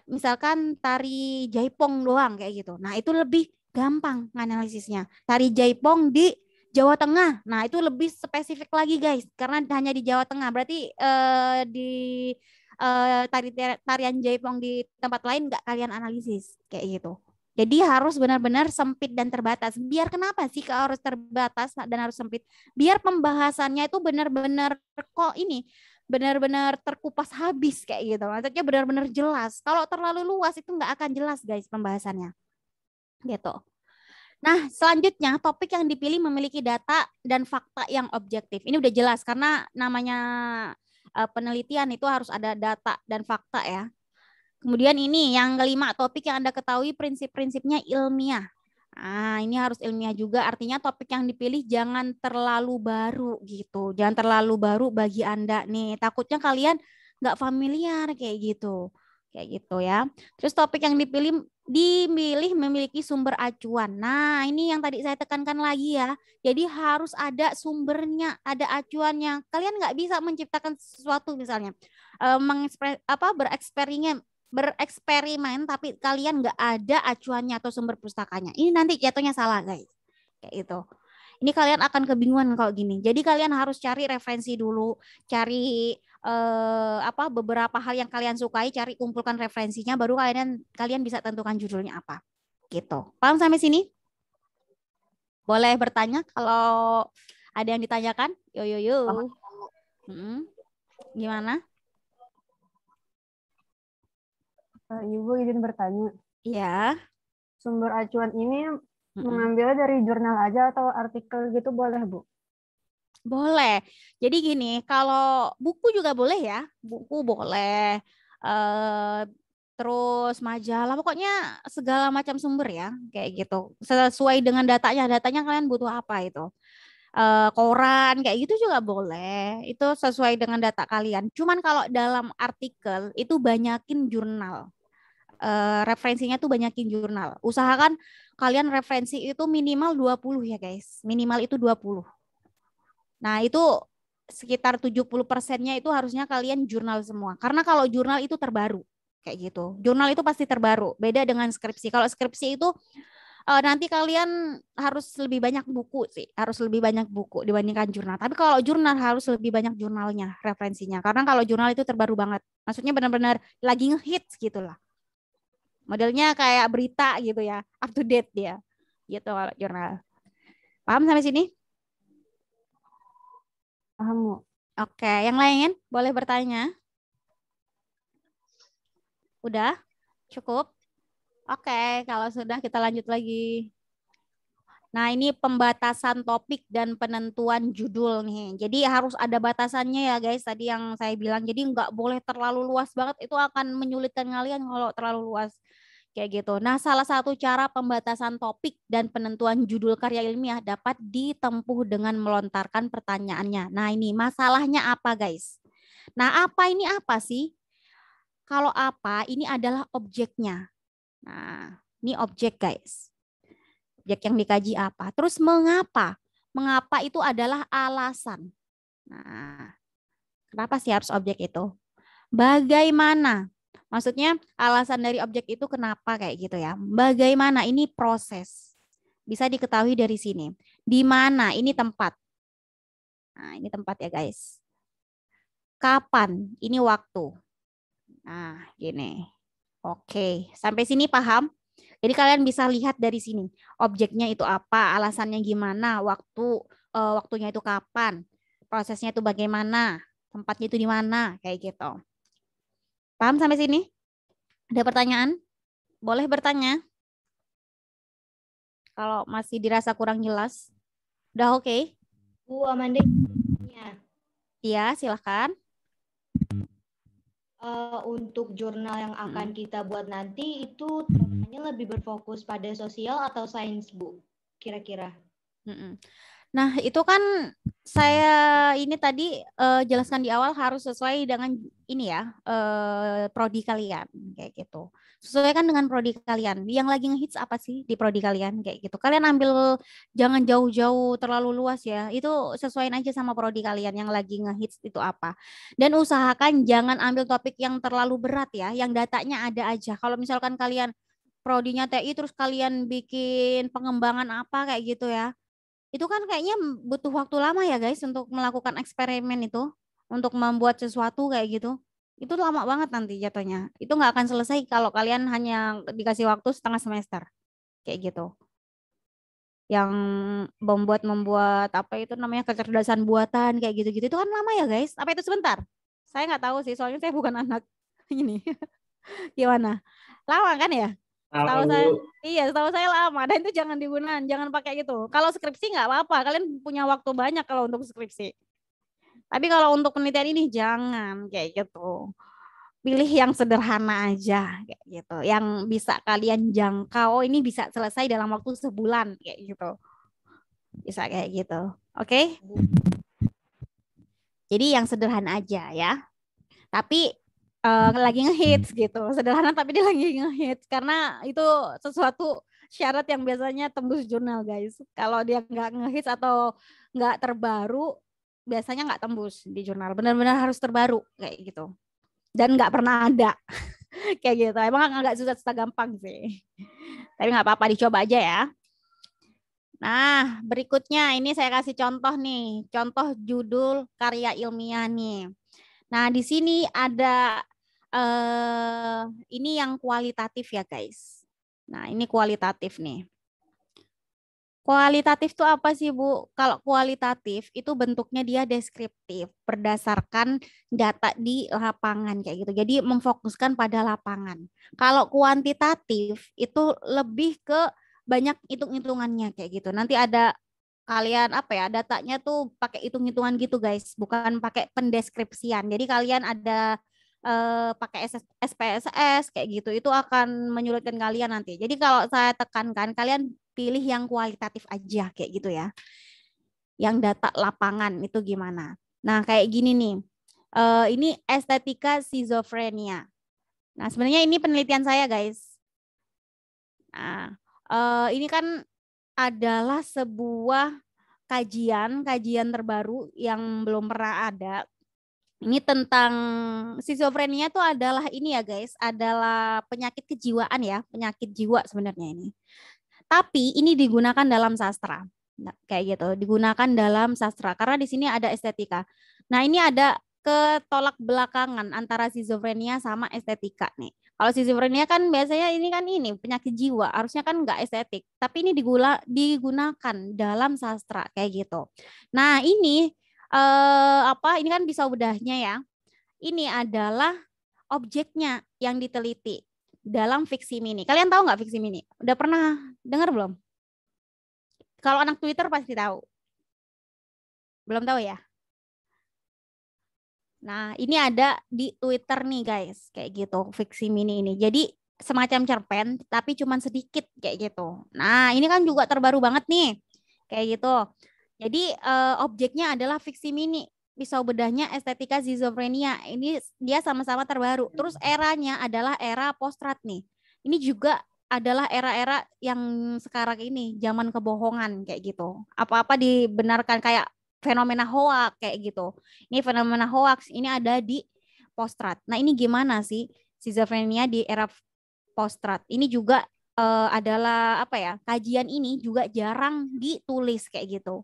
Misalkan tari jaipong doang kayak gitu. Nah, itu lebih gampang analisisnya. Tari jaipong di Jawa Tengah. Nah, itu lebih spesifik lagi, guys, karena hanya di Jawa Tengah. Berarti uh, di uh, tari tarian jaipong di tempat lain nggak kalian analisis kayak gitu. Jadi harus benar-benar sempit dan terbatas. Biar kenapa sih kalau harus terbatas dan harus sempit? Biar pembahasannya itu benar-benar kok ini benar-benar terkupas habis kayak gitu. Maksudnya benar-benar jelas. Kalau terlalu luas itu nggak akan jelas guys pembahasannya. Gitu. Nah, selanjutnya topik yang dipilih memiliki data dan fakta yang objektif. Ini udah jelas karena namanya eh, penelitian itu harus ada data dan fakta ya. Kemudian ini yang kelima topik yang Anda ketahui prinsip-prinsipnya ilmiah. Ah, ini harus ilmiah juga. Artinya topik yang dipilih jangan terlalu baru gitu. Jangan terlalu baru bagi Anda nih. Takutnya kalian nggak familiar kayak gitu. Kayak gitu ya. Terus topik yang dipilih dimilih memiliki sumber acuan. Nah, ini yang tadi saya tekankan lagi ya. Jadi harus ada sumbernya, ada acuannya. Kalian nggak bisa menciptakan sesuatu misalnya eh, mengekspres apa bereksperimen bereksperimen tapi kalian nggak ada acuannya atau sumber pustakanya. Ini nanti jatuhnya salah guys. Kayak itu. Ini kalian akan kebingungan kalau gini. Jadi kalian harus cari referensi dulu, cari eh, apa beberapa hal yang kalian sukai, cari kumpulkan referensinya, baru kalian kalian bisa tentukan judulnya apa. Gitu. Paham sampai sini? Boleh bertanya kalau ada yang ditanyakan? Yo yo yo. Hmm. Gimana? Eh, Ibu izin bertanya. Iya. Sumber acuan ini mm-hmm. mengambilnya dari jurnal aja atau artikel gitu boleh, Bu? Boleh. Jadi gini, kalau buku juga boleh ya. Buku boleh. Eh, terus majalah pokoknya segala macam sumber ya kayak gitu sesuai dengan datanya datanya kalian butuh apa itu e, koran kayak gitu juga boleh. Itu sesuai dengan data kalian. Cuman kalau dalam artikel itu banyakin jurnal uh, referensinya tuh banyakin jurnal. Usahakan kalian referensi itu minimal 20 ya guys. Minimal itu 20. Nah, itu sekitar 70 persennya itu harusnya kalian jurnal semua. Karena kalau jurnal itu terbaru kayak gitu. Jurnal itu pasti terbaru. Beda dengan skripsi. Kalau skripsi itu uh, nanti kalian harus lebih banyak buku sih, harus lebih banyak buku dibandingkan jurnal. Tapi kalau jurnal harus lebih banyak jurnalnya, referensinya. Karena kalau jurnal itu terbaru banget. Maksudnya benar-benar lagi ngehits gitu lah. Modelnya kayak berita gitu ya, up to date dia. Gitu kalau jurnal. Paham sampai sini? Paham. Oke, yang lain boleh bertanya? Udah? Cukup? Oke, kalau sudah kita lanjut lagi. Nah, ini pembatasan topik dan penentuan judul nih. Jadi harus ada batasannya ya guys, tadi yang saya bilang. Jadi nggak boleh terlalu luas banget, itu akan menyulitkan kalian kalau terlalu luas. Kayak gitu. Nah, salah satu cara pembatasan topik dan penentuan judul karya ilmiah dapat ditempuh dengan melontarkan pertanyaannya. Nah, ini masalahnya apa guys? Nah, apa ini apa sih? Kalau apa, ini adalah objeknya. Nah, ini objek guys objek yang dikaji apa. Terus mengapa? Mengapa itu adalah alasan. Nah, kenapa sih harus objek itu? Bagaimana? Maksudnya alasan dari objek itu kenapa kayak gitu ya. Bagaimana? Ini proses. Bisa diketahui dari sini. Di mana? Ini tempat. Nah, ini tempat ya guys. Kapan? Ini waktu. Nah, gini. Oke, sampai sini paham? Jadi kalian bisa lihat dari sini objeknya itu apa, alasannya gimana, waktu uh, waktunya itu kapan, prosesnya itu bagaimana, tempatnya itu di mana, kayak gitu. Paham sampai sini? Ada pertanyaan? Boleh bertanya. Kalau masih dirasa kurang jelas, udah oke? Okay? Bu Amanda. Iya, silakan uh, untuk jurnal yang akan hmm. kita buat nanti itu temanya lebih berfokus pada sosial atau sains bu kira-kira nah itu kan saya ini tadi uh, jelaskan di awal harus sesuai dengan ini ya uh, prodi kalian kayak gitu sesuaikan dengan prodi kalian. Yang lagi ngehits apa sih di prodi kalian kayak gitu. Kalian ambil jangan jauh-jauh terlalu luas ya. Itu sesuaiin aja sama prodi kalian yang lagi ngehits itu apa. Dan usahakan jangan ambil topik yang terlalu berat ya, yang datanya ada aja. Kalau misalkan kalian prodinya TI terus kalian bikin pengembangan apa kayak gitu ya. Itu kan kayaknya butuh waktu lama ya guys untuk melakukan eksperimen itu, untuk membuat sesuatu kayak gitu itu lama banget nanti jatuhnya. Itu nggak akan selesai kalau kalian hanya dikasih waktu setengah semester. Kayak gitu. Yang membuat membuat apa itu namanya kecerdasan buatan kayak gitu-gitu itu kan lama ya guys. Apa itu sebentar? Saya nggak tahu sih, soalnya saya bukan anak ini. Gimana? Lama kan ya? Tahu saya, iya, tahu saya lama. Dan itu jangan digunakan, jangan pakai gitu Kalau skripsi nggak apa-apa, kalian punya waktu banyak kalau untuk skripsi. Tapi kalau untuk penelitian ini jangan kayak gitu. Pilih yang sederhana aja kayak gitu, yang bisa kalian jangkau ini bisa selesai dalam waktu sebulan kayak gitu. Bisa kayak gitu. Oke? Okay? Jadi yang sederhana aja ya. Tapi uh, lagi ngehits gitu. Sederhana tapi dia lagi ngehits karena itu sesuatu syarat yang biasanya tembus jurnal guys. Kalau dia nggak ngehits atau nggak terbaru biasanya nggak tembus di jurnal benar-benar harus terbaru kayak gitu dan nggak pernah ada kayak gitu emang nggak susah susah gampang sih tapi nggak apa-apa dicoba aja ya nah berikutnya ini saya kasih contoh nih contoh judul karya ilmiah nih nah di sini ada eh, ini yang kualitatif ya guys nah ini kualitatif nih Kualitatif itu apa sih, Bu? Kalau kualitatif itu bentuknya dia deskriptif berdasarkan data di lapangan kayak gitu. Jadi memfokuskan pada lapangan. Kalau kuantitatif itu lebih ke banyak hitung-hitungannya kayak gitu. Nanti ada kalian apa ya datanya tuh pakai hitung-hitungan gitu guys, bukan pakai pendeskripsian. Jadi kalian ada eh, pakai SPSS kayak gitu itu akan menyulitkan kalian nanti. Jadi kalau saya tekankan kalian pilih yang kualitatif aja kayak gitu ya. Yang data lapangan itu gimana? Nah, kayak gini nih. Uh, ini estetika schizofrenia. Nah, sebenarnya ini penelitian saya, guys. Nah, uh, ini kan adalah sebuah kajian, kajian terbaru yang belum pernah ada. Ini tentang schizofrenia itu adalah ini ya guys, adalah penyakit kejiwaan ya, penyakit jiwa sebenarnya ini. Tapi ini digunakan dalam sastra. Nah, kayak gitu, digunakan dalam sastra karena di sini ada estetika. Nah, ini ada ketolak belakangan antara schizophrenia sama estetika nih. Kalau schizophrenia kan biasanya ini kan ini penyakit jiwa, harusnya kan nggak estetik. Tapi ini digula, digunakan dalam sastra kayak gitu. Nah ini eh, apa? Ini kan bisa udahnya ya. Ini adalah objeknya yang diteliti dalam fiksi mini. Kalian tahu nggak fiksi mini? Udah pernah dengar belum? Kalau anak Twitter pasti tahu. Belum tahu ya? Nah, ini ada di Twitter nih guys, kayak gitu fiksi mini ini. Jadi semacam cerpen tapi cuman sedikit kayak gitu. Nah, ini kan juga terbaru banget nih. Kayak gitu. Jadi eh, objeknya adalah fiksi mini pisau bedahnya estetika schizophrenia. Ini dia sama-sama terbaru. Hmm. Terus eranya adalah era postrat nih. Ini juga adalah era-era yang sekarang ini zaman kebohongan kayak gitu. Apa-apa dibenarkan kayak fenomena hoax kayak gitu. Ini fenomena hoax ini ada di postrat. Nah, ini gimana sih schizophrenia di era postrat? Ini juga uh, adalah apa ya? Kajian ini juga jarang ditulis kayak gitu.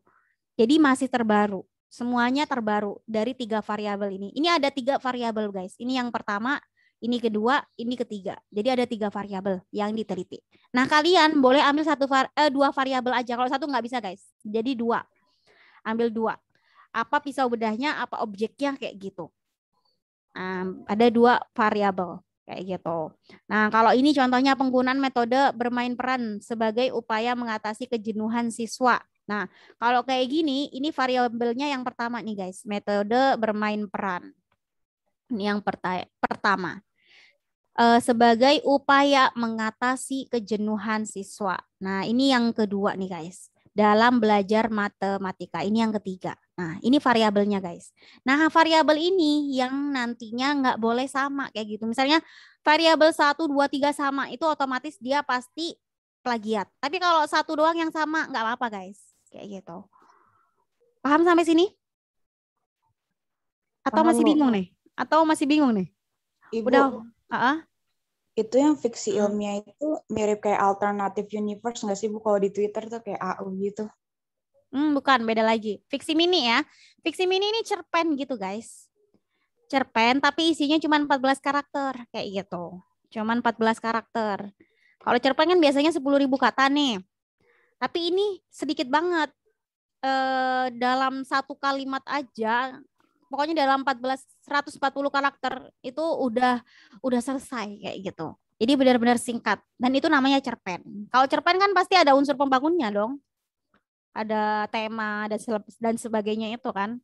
Jadi masih terbaru. Semuanya terbaru dari tiga variabel ini. Ini ada tiga variabel guys. Ini yang pertama, ini kedua, ini ketiga. Jadi ada tiga variabel yang diteliti. Nah kalian boleh ambil satu var, eh, dua variabel aja. Kalau satu nggak bisa guys. Jadi dua, ambil dua. Apa pisau bedahnya, apa objeknya kayak gitu. Um, ada dua variabel kayak gitu. Nah, kalau ini contohnya penggunaan metode bermain peran sebagai upaya mengatasi kejenuhan siswa. Nah, kalau kayak gini, ini variabelnya yang pertama nih guys, metode bermain peran. Ini yang pertama. Eh, sebagai upaya mengatasi kejenuhan siswa. Nah, ini yang kedua nih guys. Dalam belajar matematika, ini yang ketiga. Nah, ini variabelnya guys. Nah, variabel ini yang nantinya nggak boleh sama kayak gitu. Misalnya variabel 1, 2, 3 sama, itu otomatis dia pasti plagiat. Tapi kalau satu doang yang sama, nggak apa-apa guys kayak gitu. Paham sampai sini? Atau Paham masih bingung nih? Atau masih bingung nih? Ibu, Udah. Uh -uh. Itu yang fiksi ilmiah itu mirip kayak alternatif universe nggak sih Bu kalau di Twitter tuh kayak AU gitu? Hmm, bukan, beda lagi. Fiksi mini ya. Fiksi mini ini cerpen gitu, guys. Cerpen tapi isinya cuma 14 karakter kayak gitu. Cuma 14 karakter. Kalau cerpen kan biasanya ribu kata nih. Tapi ini sedikit banget. Eh, dalam satu kalimat aja pokoknya dalam 14 140 karakter itu udah udah selesai kayak gitu. Jadi benar-benar singkat dan itu namanya cerpen. Kalau cerpen kan pasti ada unsur pembangunnya dong. Ada tema dan dan sebagainya itu kan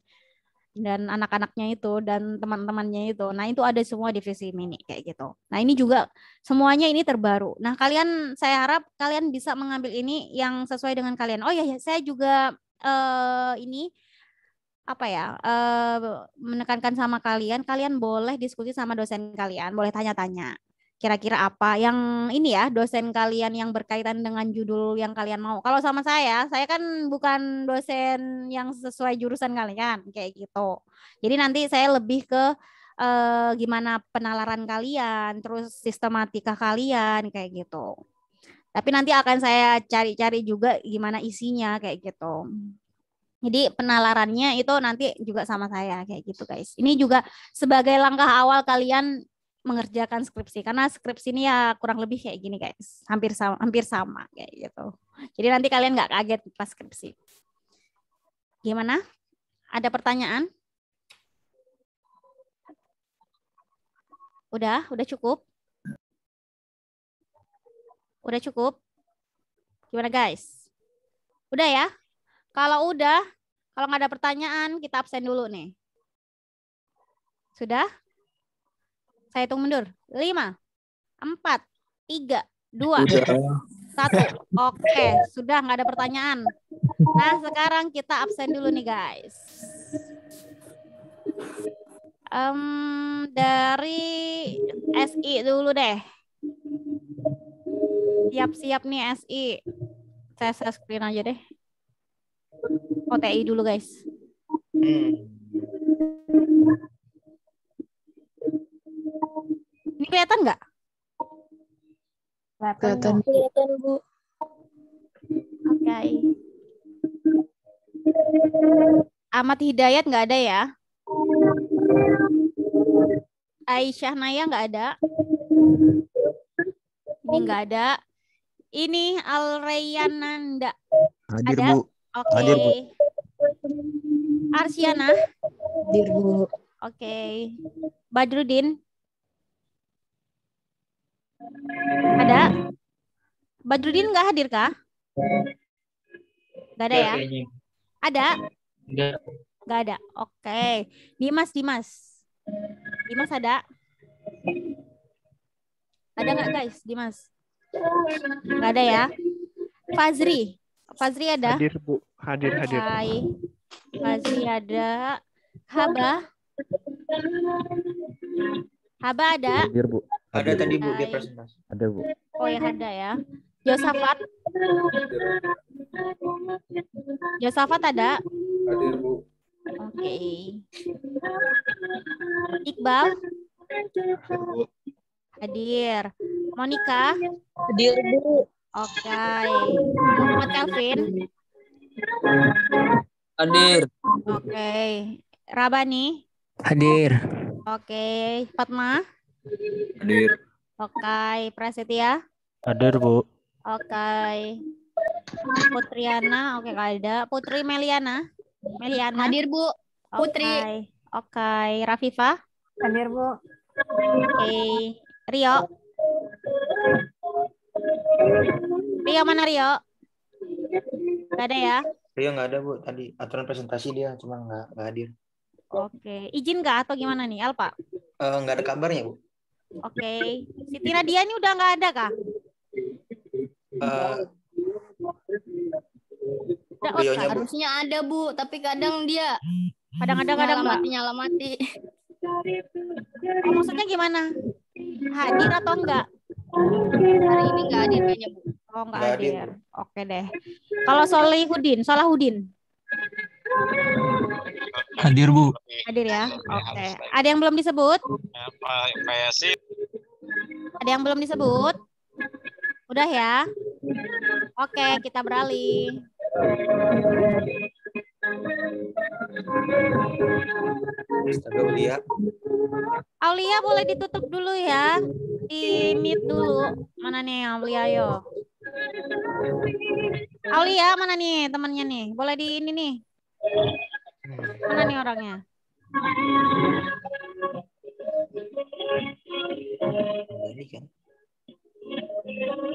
dan anak-anaknya itu dan teman-temannya itu. Nah, itu ada semua di visi mini kayak gitu. Nah, ini juga semuanya ini terbaru. Nah, kalian saya harap kalian bisa mengambil ini yang sesuai dengan kalian. Oh ya, saya juga uh, ini apa ya uh, menekankan sama kalian kalian boleh diskusi sama dosen kalian boleh tanya-tanya kira-kira apa yang ini ya dosen kalian yang berkaitan dengan judul yang kalian mau. Kalau sama saya, saya kan bukan dosen yang sesuai jurusan kalian kayak gitu. Jadi nanti saya lebih ke eh, gimana penalaran kalian, terus sistematika kalian kayak gitu. Tapi nanti akan saya cari-cari juga gimana isinya kayak gitu. Jadi penalarannya itu nanti juga sama saya kayak gitu guys. Ini juga sebagai langkah awal kalian mengerjakan skripsi karena skripsi ini ya kurang lebih kayak gini guys hampir sama hampir sama kayak gitu jadi nanti kalian nggak kaget pas skripsi gimana ada pertanyaan udah udah cukup udah cukup gimana guys udah ya kalau udah kalau nggak ada pertanyaan kita absen dulu nih sudah saya hitung mundur. lima empat tiga dua satu Oke, sudah nggak ada pertanyaan. Nah, sekarang kita absen dulu nih, guys. Um, dari SI dulu deh. Siap-siap nih SI. Saya, saya screen aja deh. OTI dulu, guys. Hmm. kelihatan nggak? Kelihatan. Kelihatan, Bu. Oke. Okay. Ahmad Hidayat nggak ada ya? Aisyah Naya nggak ada. Ini nggak ada. Ini Alreyananda. Hadir, ada? Bu. Oke. Okay. Hadir, Bu. Arsiana. Hadir, Bu. Oke. Okay. Badrudin. Ada? Badrudin nggak hadir kah? Nggak ada ya? Ada? Nggak. ada. Oke. Okay. Dimas, Dimas. Dimas ada? Ada nggak guys, Dimas? Nggak ada ya? Fazri. Fazri ada? Hadir, Bu. Hadir, hadir. Hai. Fazri ada. Haba. Haba ada? Hadir, Bu. Ada, ada tadi Bu dia presentasi. Ada Bu. Oh ya ada ya. Yosafat, Yosafat ada? Hadir Bu. Oke. Okay. Iqbal? Hadir Bu. Hadir. Monica? Hadir Bu. Oke. Okay. Muhammad Calvin? Hadir. Oke. Okay. Rabani? Hadir. Oke. Okay. Fatma? Hadir. Oke, okay. Prasetya? Hadir, Bu. Oke. Okay. Putriana, oke okay, ada. Putri Meliana? Meliana. Hadir, Bu. Putri. Oke, okay. okay. Rafifa? Hadir, Bu. Oke. Okay. Rio? Rio mana Rio? Gak ada ya? Rio nggak ada bu, tadi aturan presentasi dia cuma nggak nggak hadir. Oke, izin nggak atau gimana nih Alpa? Uh, nggak ada kabarnya bu. Oke. Okay. Siti Nadia ini udah nggak ada kah? Uh, oh, kan? harusnya ada bu, tapi kadang dia kadang-kadang kadang mati nyala mati. Oh, maksudnya gimana? Hadir atau enggak? Hari ini enggak hadir kayaknya bu. Oh enggak, enggak hadir. hadir. Oke deh. Kalau Solihudin, Solahudin. Hadir Bu. Hadir ya. Oke. Okay. Ada yang belum disebut? Ya, Ada yang belum disebut? Udah ya. Oke, okay, kita beralih. Astaga, Aulia. Aulia boleh ditutup dulu ya. Di mute dulu. Mana nih Aulia yo? Aulia mana nih temannya nih? Boleh di ini nih. Mana nih orangnya?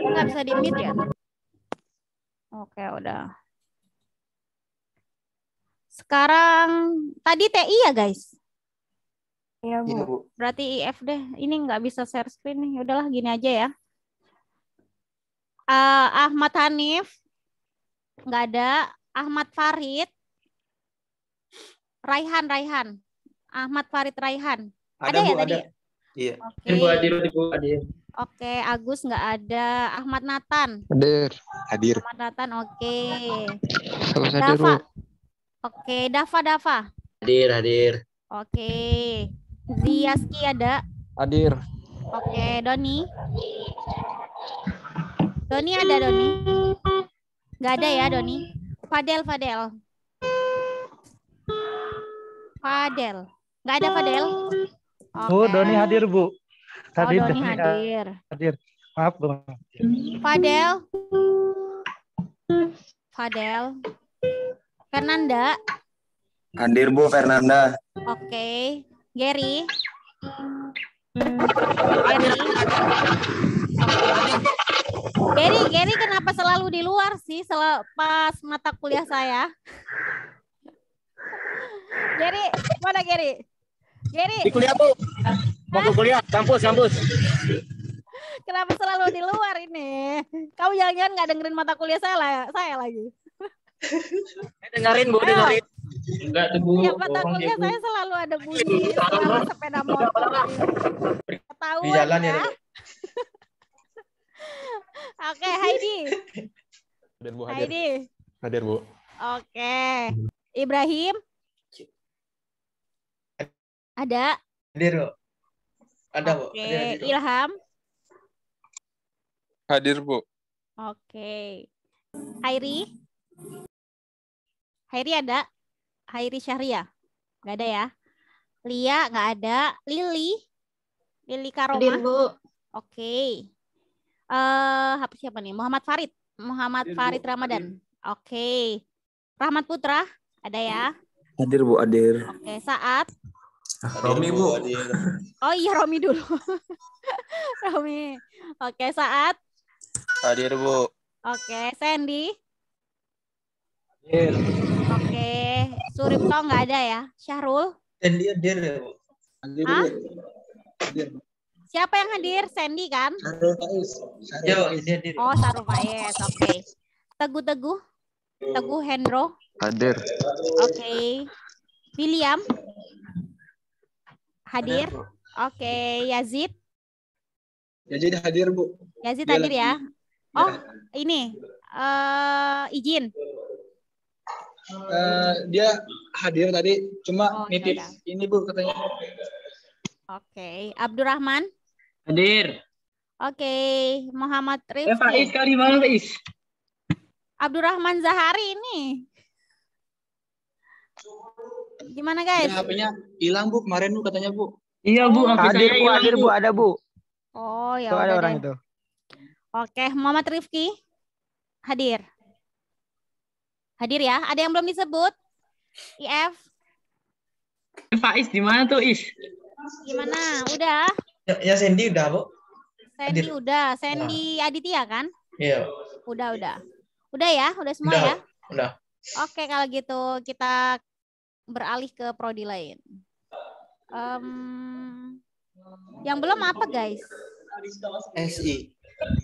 Enggak kan. bisa di mute ya? Oke, udah. Sekarang tadi TI ya, guys? Iya, Bu. Iya, Berarti IF deh. Ini nggak bisa share screen nih. Udahlah gini aja ya. Uh, Ahmad Hanif nggak ada. Ahmad Farid Raihan, Raihan. Ahmad Farid Raihan. Ada, ada ya Bu, tadi? Iya. Oke. Okay. Ibu hadir, Ibu hadir. Oke, okay, Agus nggak ada. Ahmad Nathan. Hadir. Hadir. Ahmad Nathan, oke. Okay. Oke, okay, Dava. Dafa. Hadir, hadir. Oke. Okay. Ziaski ada? Hadir. Oke, okay, Doni. Doni ada, Doni? Nggak ada ya, Doni? Fadel, Fadel. Fadel. Nggak ada Fadel? Okay. Oh, Doni hadir, Bu. Oh, Tadi oh, Doni hadir. Hadir. Maaf, Bu. Fadel. Fadel. Fernanda. Hadir, Bu, Fernanda. Oke. Okay. Gary. Gary. Gary, Gary kenapa selalu di luar sih sel pas mata kuliah saya? Geri, mana Geri? Geri. Di kuliah, Bu. Mau ke kuliah, kampus, kampus. Kenapa selalu di luar ini? Kamu jangan-jangan nggak dengerin mata kuliah saya, lah, saya lagi. Eh, dengerin, Bu, dengerin. Enggak tuh, Bu. Iya, ya, mata kuliah saya selalu ada bunyi sepeda motor. Tahu di jalan ya. ya. Oke, Heidi. Hadir, Bu. Hadir. Heidi. Hadir, Bu. Oke. Ibrahim? Ada? Hadir, Bu. Ada, Bu. Oke, okay. Ilham? Hadir, Bu. Oke. Hairi? Hairi ada? Hairi Syahria? Nggak ada ya? Lia nggak ada. Lili? Lili Karoma? Hadir, Bu. Oke. Okay. uh, eh, siapa nih? Muhammad Farid. Muhammad hadir, Farid Ramadan. Oke. Oke. Rahmat Putra? Ada ya? Hadir Bu, hadir. Oke, saat. Romi Bu. Oh iya Romi dulu. Romi. Oke, saat. Hadir Bu. Oke, Sandy. Hadir. Oke, Suripto nggak ada ya? Syahrul? Sandy hadir ya Bu. Hadir, Bu. hadir. Siapa yang hadir? Sandy kan? Sarul Faiz. Oh, Sarul Faiz. Oke. Okay. Teguh-teguh. Teguh Hendro. Hadir. Oke. Okay. William. Hadir. Oke, okay. Yazid. Yazid hadir, Bu. Yazid Dia hadir ya. lagi. ya. Oh, ya. ini uh, eh, izin. Uh, eh, dia hadir tadi cuma oh, nitip yaudah. ini Bu katanya. Oke, okay. Abdurrahman? Hadir. Oke, okay. Muhammad Rifki. Ya, eh, Faiz kali mana Faiz? Abdurrahman Zahari ini. Gimana guys? Ya, HP-nya hilang Bu kemarin Bu katanya Bu. Iya Bu, oh, hadir Bu, hadir Bu, ada Bu. Oh ya. ada orang deh. itu. Oke, Muhammad Rifki hadir. Hadir ya. Ada yang belum disebut? IF. Faiz di mana tuh, Is? Gimana? Udah. Ya, ya Sandy udah, Bu. Sandy hadir. udah. Sandy nah. Aditya kan? Iya. Udah, udah. Udah ya, udah semua udah, ya. Udah. Oke kalau gitu kita beralih ke prodi lain. Um, yang belum apa guys? SI.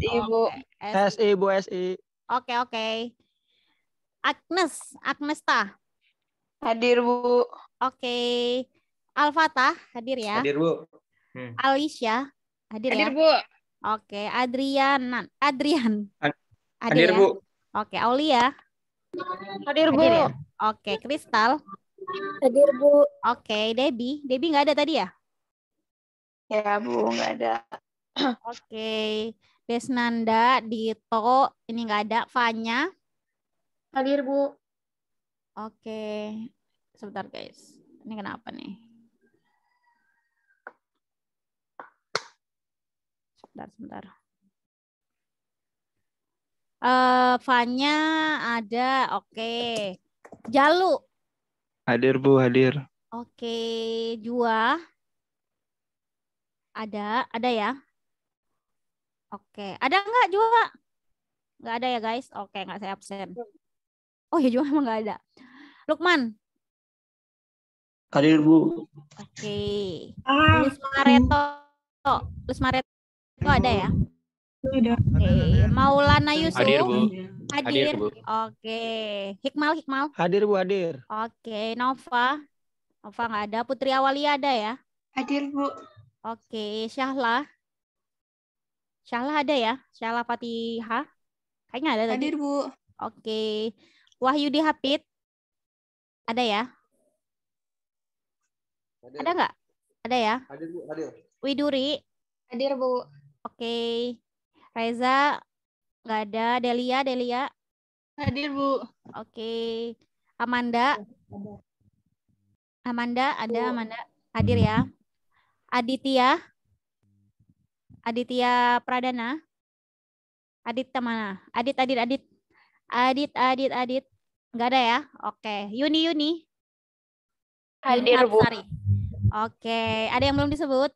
Ibu. Okay. Iya, SI Bu SI. Oke okay, oke. Okay. Agnes ta Hadir Bu. Oke. Okay. Alfata hadir ya. Hadir Bu. Hmm. Alicia hadir, hadir ya. Hadir Bu. Oke, Adrianan. Adrian. Hadir, hadir ya? Bu. Oke, Aulia. Ya? Hadir, Bu. ya? Oke, Kristal. Hadir, Bu. Oke, Debi. Debi nggak ada tadi ya? Ya, Bu, nggak ada. Oke. Desnanda, Dito, ini nggak ada. Fanya. Hadir, Bu. Oke. Sebentar, guys. Ini kenapa nih? Sebentar, sebentar. Uh, eh, Fanya ada, oke. Okay. Jalu. Hadir Bu, hadir. Oke, okay. Jua. Ada, ada ya. Oke, okay. ada nggak Jua? Nggak ada ya guys. Oke, okay, nggak saya absen. Oh ya Jua emang nggak ada. Lukman. Hadir Bu. Oke. Okay. Lusmareto. Lusmareto ada ya? Oke, Maulana Yusuf. Hadir, Bu. Hadir. hadir Bu. Oke. Hikmal, Hikmal. Hadir, Bu, hadir. Oke, Nova. Nova nggak ada. Putri Awali ada ya? Hadir, Bu. Oke, Syahla. Syahla ada ya? Syahla Fatihah? Kayaknya ada tadi. Hadir, Bu. Oke. Wahyudi Hapit. Ada ya? Hadir. Ada nggak? Ada ya? Hadir, Bu. Hadir. Widuri. Hadir, Bu. Oke. Reza nggak ada. Delia, Delia. Hadir Bu. Oke. Amanda. Amanda ada iya. Amanda hadir ya. Aditya. Aditya Pradana. Adit mana? Adit, Adit, Adit. Adit, Adit, Adit. nggak ada ya? Oke. Yuni, Yuni. Hadir, Yuni Bu. Oke. Ada yang belum disebut?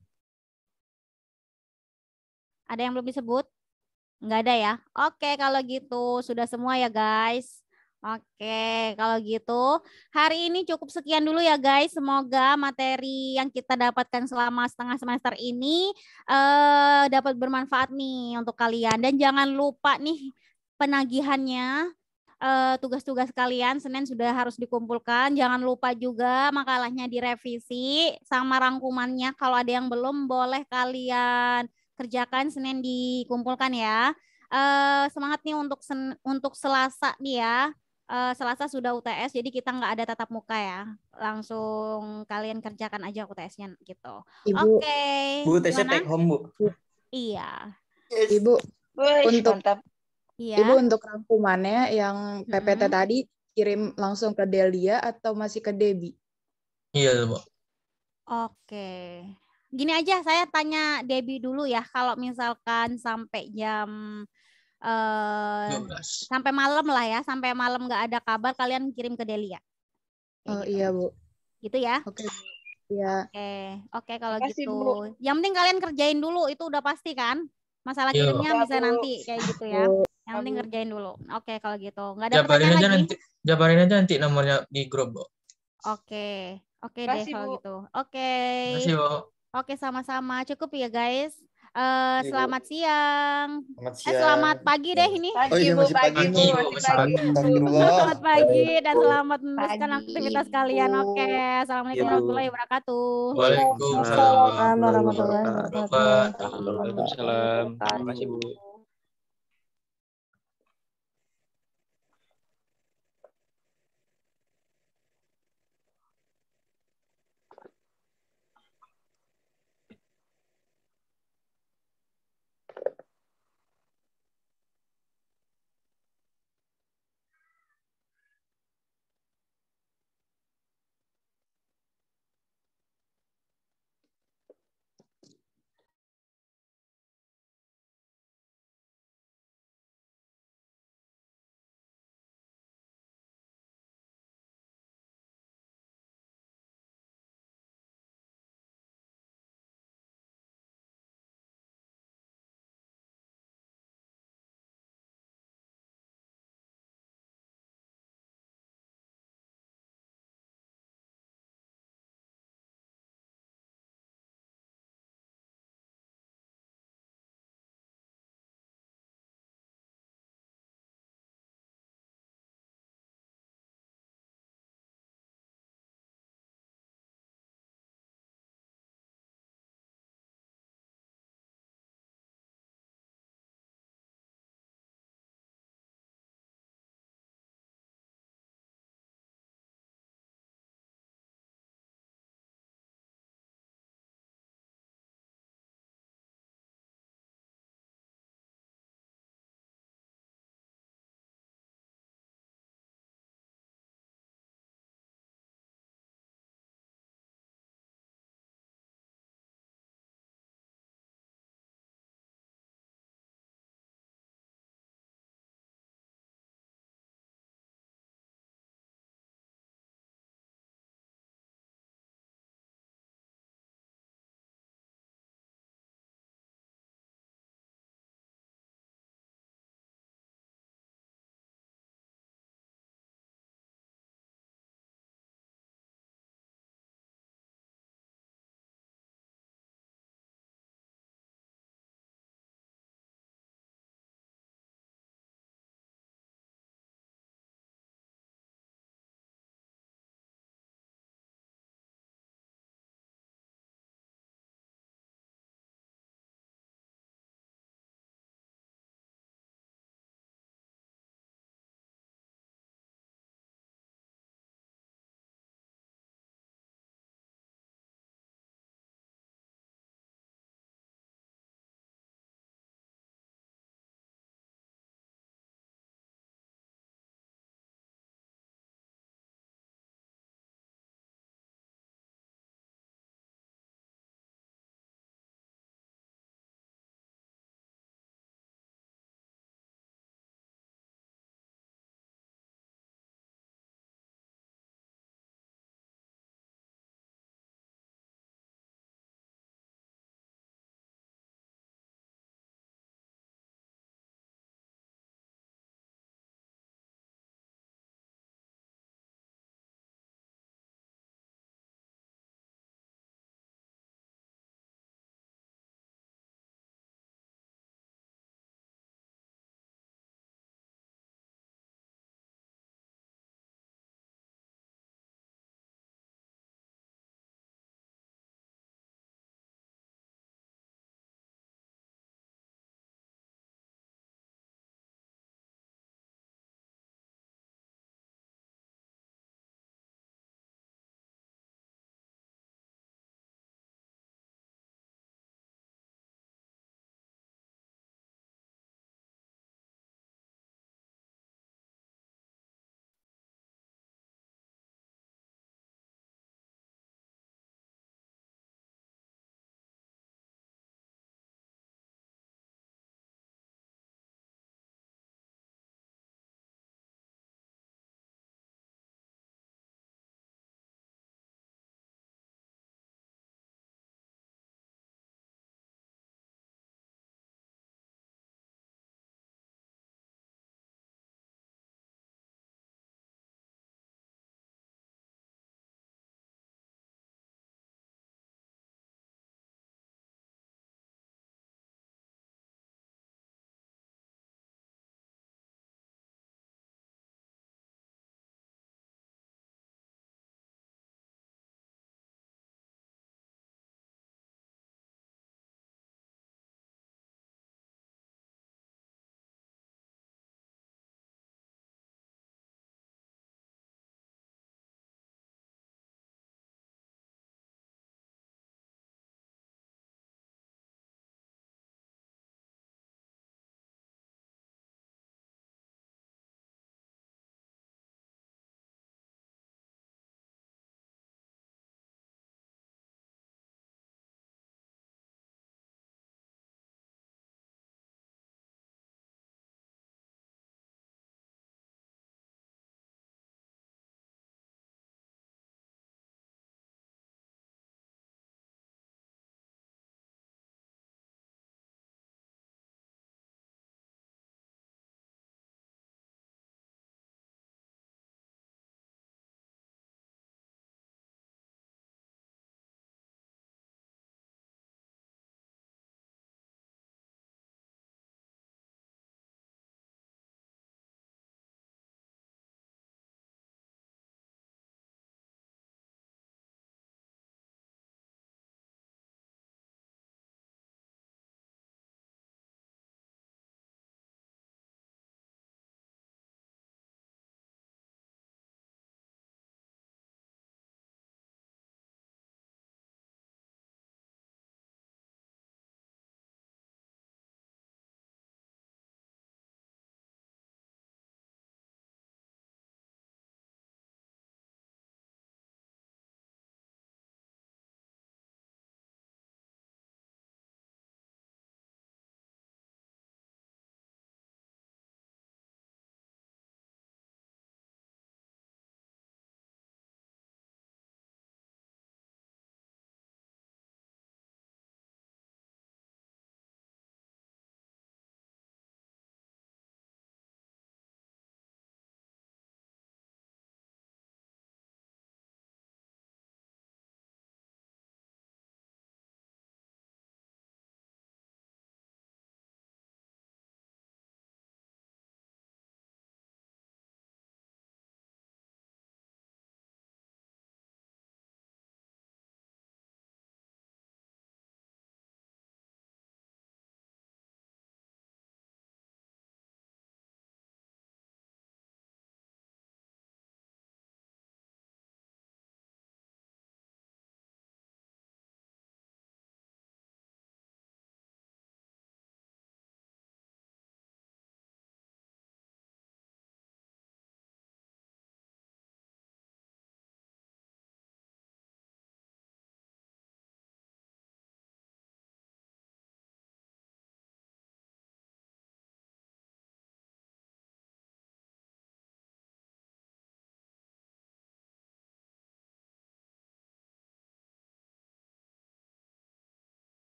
Ada yang belum disebut? Enggak ada ya? Oke, kalau gitu sudah semua ya guys. Oke, kalau gitu hari ini cukup sekian dulu ya guys. Semoga materi yang kita dapatkan selama setengah semester ini eh, dapat bermanfaat nih untuk kalian. Dan jangan lupa nih penagihannya eh, tugas-tugas kalian Senin sudah harus dikumpulkan. Jangan lupa juga makalahnya direvisi sama rangkumannya. Kalau ada yang belum boleh kalian kerjakan Senin dikumpulkan ya. Uh, semangat nih untuk sen, untuk Selasa nih ya. Uh, Selasa sudah UTS jadi kita nggak ada tatap muka ya. Langsung kalian kerjakan aja UTS-nya gitu. Oke. Okay. Bu uts take home, Bu. Iya. Yes. Ibu Wih, untuk mantap. Iya. Ibu untuk rangkumannya yang PPT hmm. tadi kirim langsung ke Delia atau masih ke Debi? Iya, Bu. Oke gini aja saya tanya Debbie dulu ya kalau misalkan sampai jam uh, sampai malam lah ya sampai malam nggak ada kabar kalian kirim ke Delia oh gitu. iya bu gitu ya oke okay. ya Oke, okay. oke okay, kalau Makasih, gitu. Bu. Yang penting kalian kerjain dulu itu udah pasti kan? Masalah Yo. Iya. kirimnya bisa iya, bu. nanti kayak gitu ya. Iya, bu. Yang penting kerjain dulu. Oke, okay, kalau gitu. nggak ada jabarin aja lagi. nanti jabarin aja nanti nomornya di grup, Bu. Oke. Oke deh kalau gitu. Oke. Terima kasih, Bu. Oke, sama-sama. Cukup ya, guys. Uh, selamat siang. Selamat siang. Eh, selamat pagi deh ini. oh iya, masih pagi, pagi, Pagi, masih pagi. pagi. Iya, selamat pagi dan selamat meneruskan aktivitas kalian. Oke, assalamualaikum iya, warahmatullahi wabarakatuh. Waalaikumsalam warahmatullahi wabarakatuh. Waalaikumsalam. Terima kasih bu.